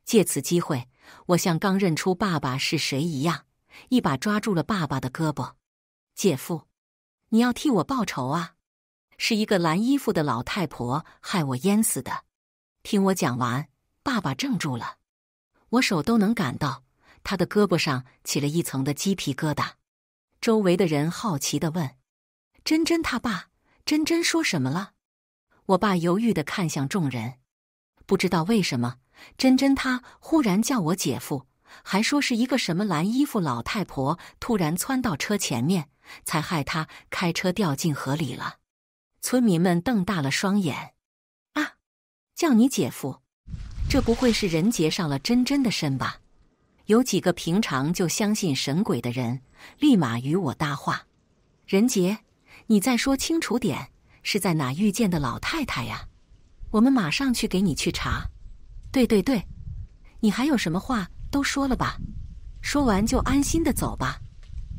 借此机会，我像刚认出爸爸是谁一样，一把抓住了爸爸的胳膊。姐夫，你要替我报仇啊！是一个蓝衣服的老太婆害我淹死的。听我讲完，爸爸怔住了，我手都能感到他的胳膊上起了一层的鸡皮疙瘩。周围的人好奇的问：“珍珍他爸，珍珍说什么了？”我爸犹豫的看向众人，不知道为什么，珍珍他忽然叫我姐夫，还说是一个什么蓝衣服老太婆突然窜到车前面，才害他开车掉进河里了。村民们瞪大了双眼。叫你姐夫，这不会是人杰上了真真的身吧？有几个平常就相信神鬼的人，立马与我搭话。人杰，你再说清楚点，是在哪遇见的老太太呀？我们马上去给你去查。对对对，你还有什么话都说了吧？说完就安心的走吧。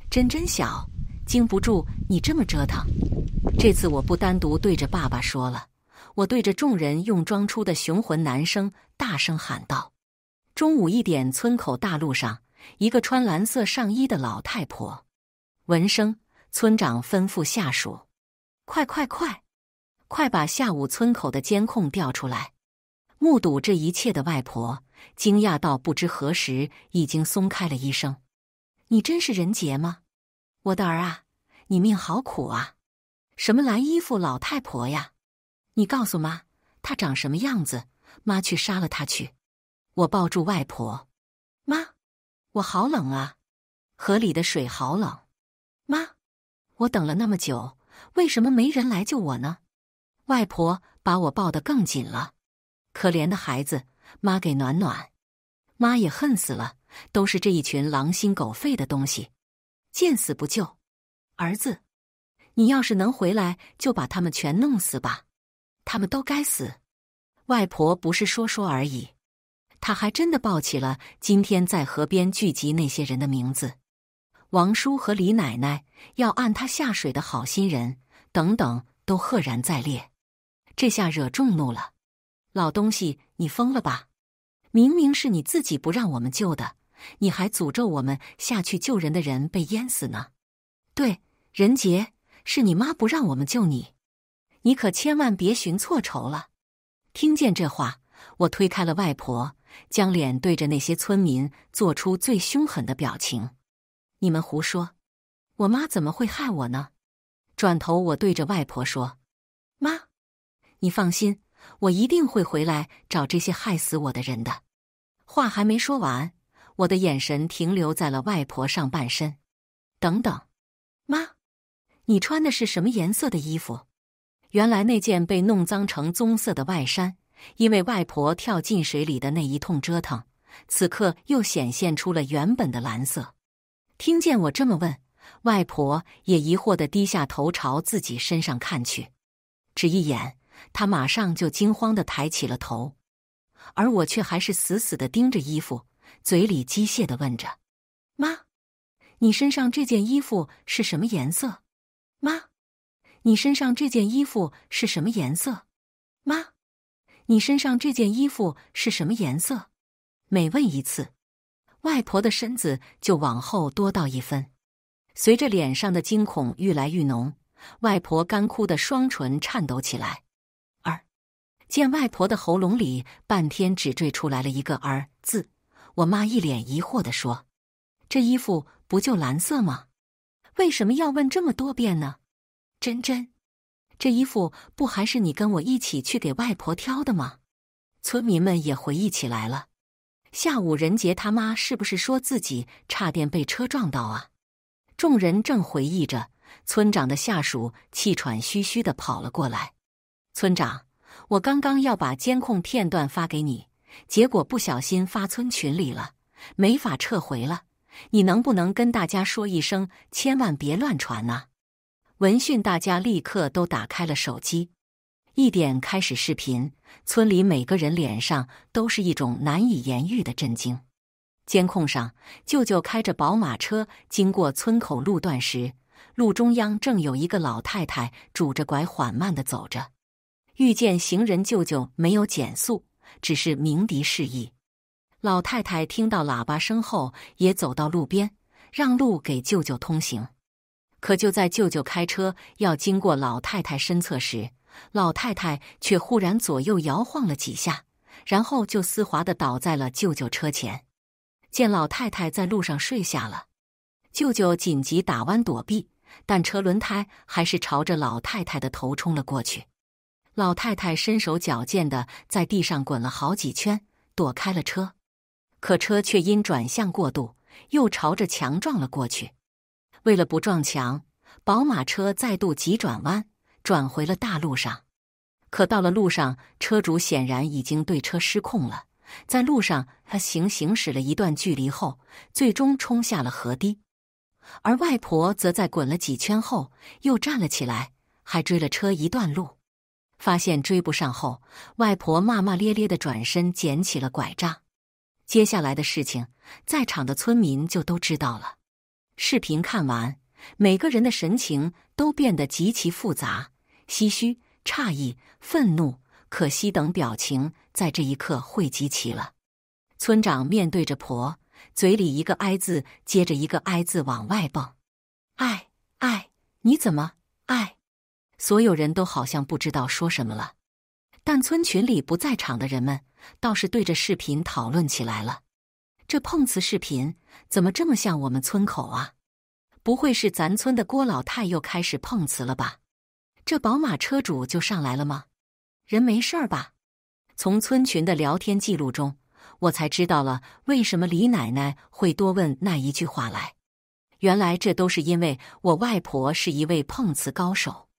真真小，经不住你这么折腾。这次我不单独对着爸爸说了。我对着众人用装出的雄浑男声大声喊道：“中午一点，村口大路上，一个穿蓝色上衣的老太婆。”闻声，村长吩咐下属：“快快快，快把下午村口的监控调出来！”目睹这一切的外婆惊讶到不知何时已经松开了医生：“你真是人杰吗？我的儿啊，你命好苦啊！什么蓝衣服老太婆呀？”你告诉妈，他长什么样子？妈去杀了他去。我抱住外婆，妈，我好冷啊，河里的水好冷。妈，我等了那么久，为什么没人来救我呢？外婆把我抱得更紧了，可怜的孩子。妈给暖暖，妈也恨死了，都是这一群狼心狗肺的东西，见死不救。儿子，你要是能回来，就把他们全弄死吧。他们都该死！外婆不是说说而已，他还真的报起了今天在河边聚集那些人的名字。王叔和李奶奶要按他下水的好心人等等，都赫然在列。这下惹众怒了。老东西，你疯了吧？明明是你自己不让我们救的，你还诅咒我们下去救人的人被淹死呢。对，人杰，是你妈不让我们救你。你可千万别寻错仇了！听见这话，我推开了外婆，将脸对着那些村民，做出最凶狠的表情。你们胡说！我妈怎么会害我呢？转头，我对着外婆说：“妈，你放心，我一定会回来找这些害死我的人。”的话还没说完，我的眼神停留在了外婆上半身。等等，妈，你穿的是什么颜色的衣服？原来那件被弄脏成棕色的外衫，因为外婆跳进水里的那一通折腾，此刻又显现出了原本的蓝色。听见我这么问，外婆也疑惑的低下头朝自己身上看去，只一眼，她马上就惊慌的抬起了头，而我却还是死死的盯着衣服，嘴里机械的问着：“妈，你身上这件衣服是什么颜色？”妈。你身上这件衣服是什么颜色，妈？你身上这件衣服是什么颜色？每问一次，外婆的身子就往后多倒一分，随着脸上的惊恐愈来愈浓，外婆干枯的双唇颤抖起来。儿，见外婆的喉咙里半天只坠出来了一个儿字，我妈一脸疑惑地说：“这衣服不就蓝色吗？为什么要问这么多遍呢？”真真，这衣服不还是你跟我一起去给外婆挑的吗？村民们也回忆起来了。下午任杰他妈是不是说自己差点被车撞到啊？众人正回忆着，村长的下属气喘吁吁的跑了过来。村长，我刚刚要把监控片段发给你，结果不小心发村群里了，没法撤回了。你能不能跟大家说一声，千万别乱传啊？闻讯，大家立刻都打开了手机，一点开始视频。村里每个人脸上都是一种难以言喻的震惊。监控上，舅舅开着宝马车经过村口路段时，路中央正有一个老太太拄着拐缓慢的走着。遇见行人，舅舅没有减速，只是鸣笛示意。老太太听到喇叭声后，也走到路边让路给舅舅通行。可就在舅舅开车要经过老太太身侧时，老太太却忽然左右摇晃了几下，然后就丝滑的倒在了舅舅车前。见老太太在路上睡下了，舅舅紧急打弯躲避，但车轮胎还是朝着老太太的头冲了过去。老太太身手矫健的在地上滚了好几圈，躲开了车，可车却因转向过度，又朝着墙撞了过去。为了不撞墙，宝马车再度急转弯，转回了大路上。可到了路上，车主显然已经对车失控了。在路上，他行行驶了一段距离后，最终冲下了河堤。而外婆则在滚了几圈后又站了起来，还追了车一段路。发现追不上后，外婆骂骂咧咧的转身捡起了拐杖。接下来的事情，在场的村民就都知道了。视频看完，每个人的神情都变得极其复杂，唏嘘、诧异、愤怒、可惜等表情在这一刻汇集齐了。村长面对着婆，嘴里一个哀字接着一个哀字往外蹦：“哎哎，你怎么？哎！”所有人都好像不知道说什么了，但村群里不在场的人们倒是对着视频讨论起来了。这碰瓷视频怎么这么像我们村口啊？不会是咱村的郭老太又开始碰瓷了吧？这宝马车主就上来了吗？人没事儿吧？从村群的聊天记录中，我才知道了为什么李奶奶会多问那一句话来。原来这都是因为我外婆是一位碰瓷高手。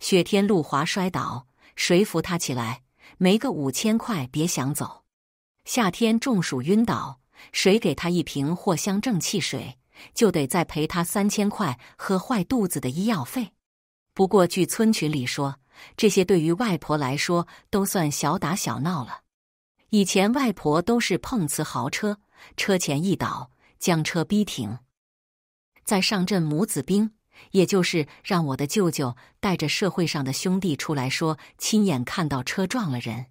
雪天路滑摔倒，谁扶她起来？没个五千块别想走。夏天中暑晕倒。谁给他一瓶藿香正气水，就得再赔他三千块喝坏肚子的医药费。不过据村群里说，这些对于外婆来说都算小打小闹了。以前外婆都是碰瓷豪车，车前一倒，将车逼停，在上阵母子兵，也就是让我的舅舅带着社会上的兄弟出来说亲眼看到车撞了人。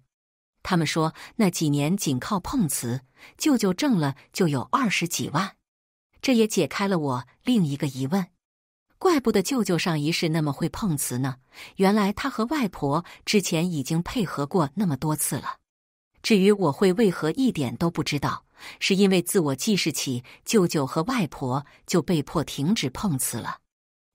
他们说，那几年仅靠碰瓷，舅舅挣了就有二十几万。这也解开了我另一个疑问：怪不得舅舅上一世那么会碰瓷呢，原来他和外婆之前已经配合过那么多次了。至于我会为何一点都不知道，是因为自我记事起，舅舅和外婆就被迫停止碰瓷了。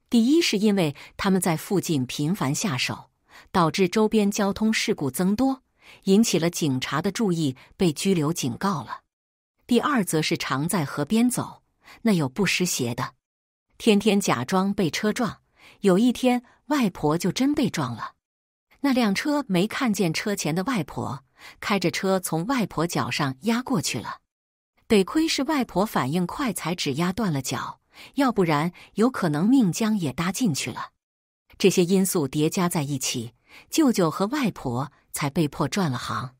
第一是因为他们在附近频繁下手，导致周边交通事故增多。引起了警察的注意，被拘留、警告了。第二，则是常在河边走，那有不湿鞋的。天天假装被车撞，有一天外婆就真被撞了。那辆车没看见车前的外婆，开着车从外婆脚上压过去了。得亏是外婆反应快，才只压断了脚，要不然有可能命将也搭进去了。这些因素叠加在一起。舅舅和外婆才被迫转了行，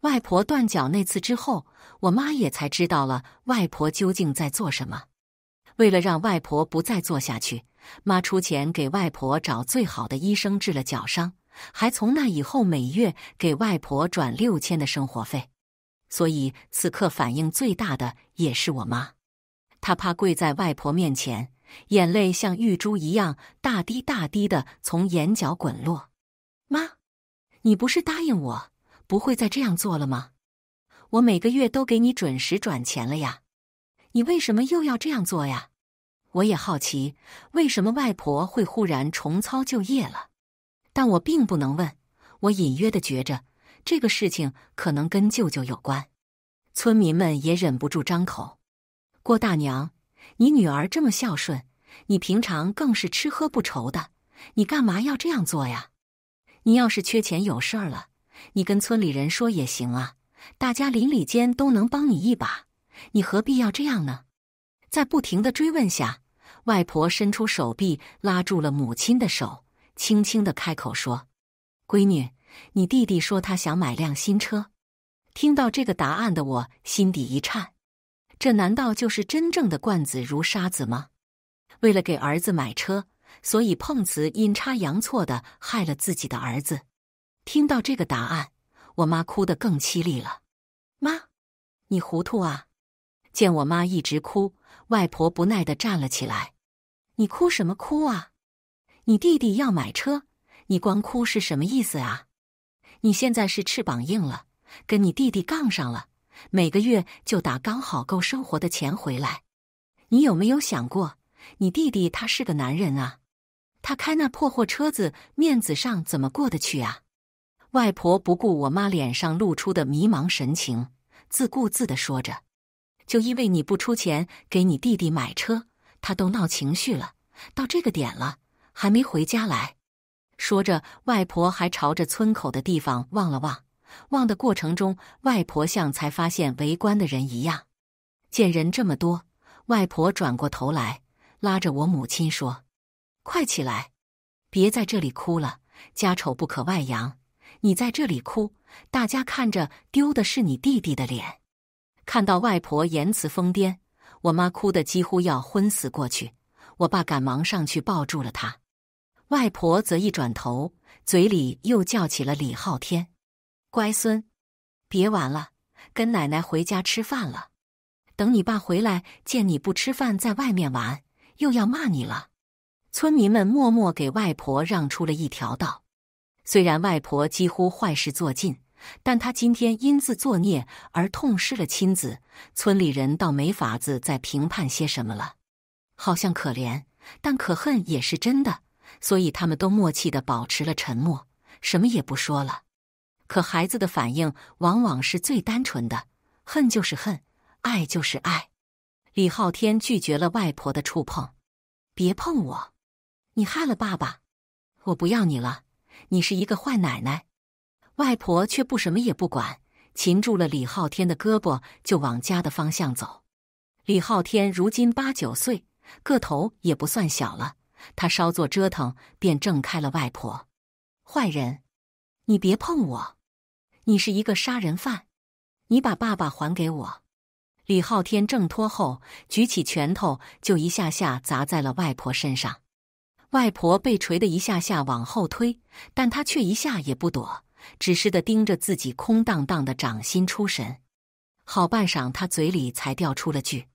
外婆断脚那次之后，我妈也才知道了外婆究竟在做什么。为了让外婆不再做下去，妈出钱给外婆找最好的医生治了脚伤，还从那以后每月给外婆转六千的生活费。所以此刻反应最大的也是我妈，她怕跪在外婆面前，眼泪像玉珠一样大滴大滴的从眼角滚落。妈，你不是答应我不会再这样做了吗？我每个月都给你准时转钱了呀，你为什么又要这样做呀？我也好奇，为什么外婆会忽然重操旧业了？但我并不能问，我隐约的觉着这个事情可能跟舅舅有关。村民们也忍不住张口：“郭大娘，你女儿这么孝顺，你平常更是吃喝不愁的，你干嘛要这样做呀？”你要是缺钱有事儿了，你跟村里人说也行啊，大家邻里间都能帮你一把，你何必要这样呢？在不停的追问下，外婆伸出手臂拉住了母亲的手，轻轻的开口说：“闺女，你弟弟说他想买辆新车。”听到这个答案的我心底一颤，这难道就是真正的惯子如杀子吗？为了给儿子买车。所以碰瓷阴差阳错的害了自己的儿子。听到这个答案，我妈哭得更凄厉了。妈，你糊涂啊！见我妈一直哭，外婆不耐地站了起来：“你哭什么哭啊？你弟弟要买车，你光哭是什么意思啊？你现在是翅膀硬了，跟你弟弟杠上了，每个月就打刚好够生活的钱回来。你有没有想过，你弟弟他是个男人啊？”他开那破货车，子面子上怎么过得去啊？外婆不顾我妈脸上露出的迷茫神情，自顾自的说着：“就因为你不出钱给你弟弟买车，他都闹情绪了。到这个点了还没回家来。”说着，外婆还朝着村口的地方望了望。望的过程中，外婆像才发现围观的人一样，见人这么多，外婆转过头来拉着我母亲说。快起来，别在这里哭了！家丑不可外扬。你在这里哭，大家看着丢的是你弟弟的脸。看到外婆言辞疯癫，我妈哭得几乎要昏死过去。我爸赶忙上去抱住了她，外婆则一转头，嘴里又叫起了李昊天：“乖孙，别玩了，跟奶奶回家吃饭了。等你爸回来，见你不吃饭，在外面玩，又要骂你了。”村民们默默给外婆让出了一条道，虽然外婆几乎坏事做尽，但她今天因自作孽而痛失了亲子，村里人倒没法子再评判些什么了。好像可怜，但可恨也是真的，所以他们都默契的保持了沉默，什么也不说了。可孩子的反应往往是最单纯的，恨就是恨，爱就是爱。李昊天拒绝了外婆的触碰，别碰我。你害了爸爸，我不要你了！你是一个坏奶奶。外婆却不什么也不管，擒住了李昊天的胳膊，就往家的方向走。李昊天如今八九岁，个头也不算小了。他稍作折腾，便挣开了外婆。坏人，你别碰我！你是一个杀人犯！你把爸爸还给我！李昊天挣脱后，举起拳头就一下下砸在了外婆身上。外婆被捶的一下下往后推，但她却一下也不躲，只是的盯着自己空荡荡的掌心出神。好半晌，她嘴里才掉出了句：“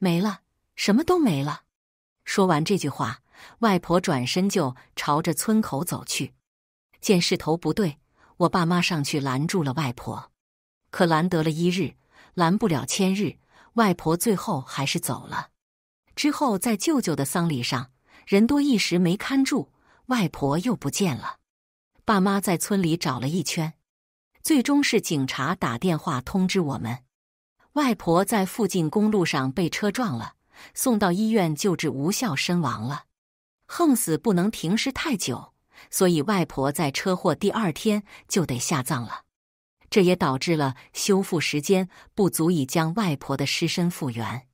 没了，什么都没了。”说完这句话，外婆转身就朝着村口走去。见势头不对，我爸妈上去拦住了外婆，可拦得了一日，拦不了千日。外婆最后还是走了。之后，在舅舅的丧礼上。人多一时没看住，外婆又不见了。爸妈在村里找了一圈，最终是警察打电话通知我们，外婆在附近公路上被车撞了，送到医院救治无效身亡了。横死不能停尸太久，所以外婆在车祸第二天就得下葬了。这也导致了修复时间不足以将外婆的尸身复原。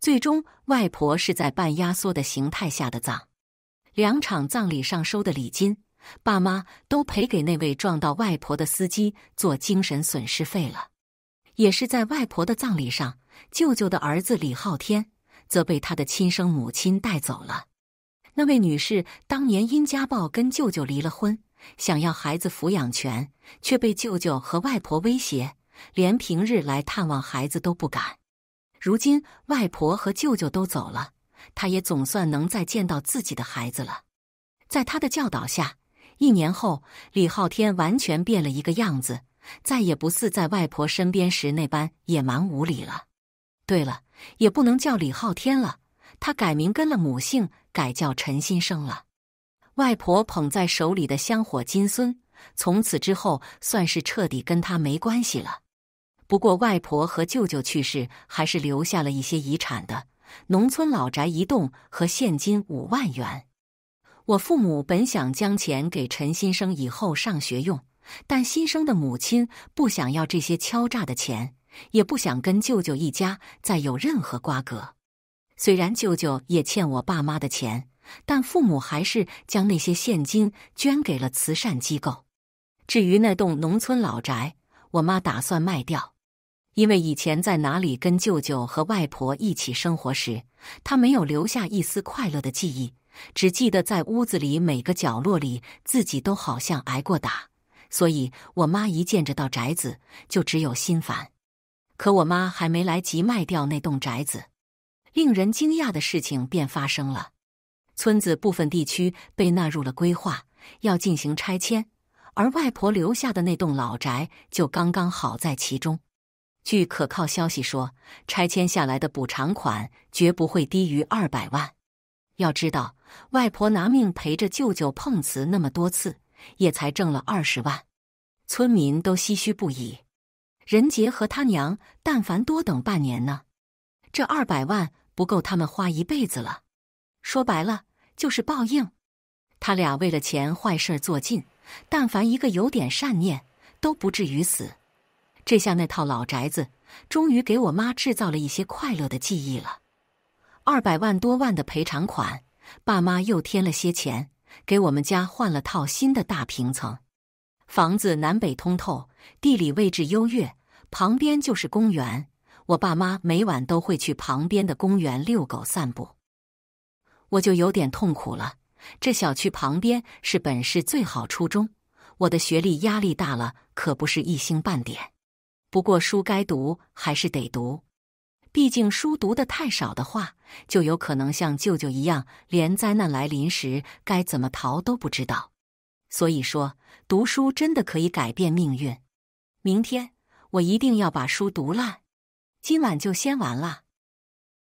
最终，外婆是在半压缩的形态下的葬。两场葬礼上收的礼金，爸妈都赔给那位撞到外婆的司机做精神损失费了。也是在外婆的葬礼上，舅舅的儿子李昊天则被他的亲生母亲带走了。那位女士当年因家暴跟舅舅离了婚，想要孩子抚养权，却被舅舅和外婆威胁，连平日来探望孩子都不敢。如今，外婆和舅舅都走了，他也总算能再见到自己的孩子了。在他的教导下，一年后，李昊天完全变了一个样子，再也不似在外婆身边时那般野蛮无礼了。对了，也不能叫李昊天了，他改名跟了母姓，改叫陈新生了。外婆捧在手里的香火金孙，从此之后算是彻底跟他没关系了。不过，外婆和舅舅去世还是留下了一些遗产的：农村老宅一栋和现金五万元。我父母本想将钱给陈新生以后上学用，但新生的母亲不想要这些敲诈的钱，也不想跟舅舅一家再有任何瓜葛。虽然舅舅也欠我爸妈的钱，但父母还是将那些现金捐给了慈善机构。至于那栋农村老宅，我妈打算卖掉。因为以前在哪里跟舅舅和外婆一起生活时，他没有留下一丝快乐的记忆，只记得在屋子里每个角落里自己都好像挨过打，所以我妈一见着到宅子就只有心烦。可我妈还没来及卖掉那栋宅子，令人惊讶的事情便发生了：村子部分地区被纳入了规划，要进行拆迁，而外婆留下的那栋老宅就刚刚好在其中。据可靠消息说，拆迁下来的补偿款绝不会低于二百万。要知道，外婆拿命陪着舅舅碰瓷那么多次，也才挣了二十万。村民都唏嘘不已。任杰和他娘，但凡多等半年呢，这二百万不够他们花一辈子了。说白了，就是报应。他俩为了钱，坏事做尽，但凡一个有点善念，都不至于死。这下那套老宅子终于给我妈制造了一些快乐的记忆了。二百万多万的赔偿款，爸妈又添了些钱，给我们家换了套新的大平层。房子南北通透，地理位置优越，旁边就是公园。我爸妈每晚都会去旁边的公园遛狗散步。我就有点痛苦了。这小区旁边是本市最好初中，我的学历压力大了，可不是一星半点。不过书该读还是得读，毕竟书读的太少的话，就有可能像舅舅一样，连灾难来临时该怎么逃都不知道。所以说，读书真的可以改变命运。明天我一定要把书读烂，今晚就先完了。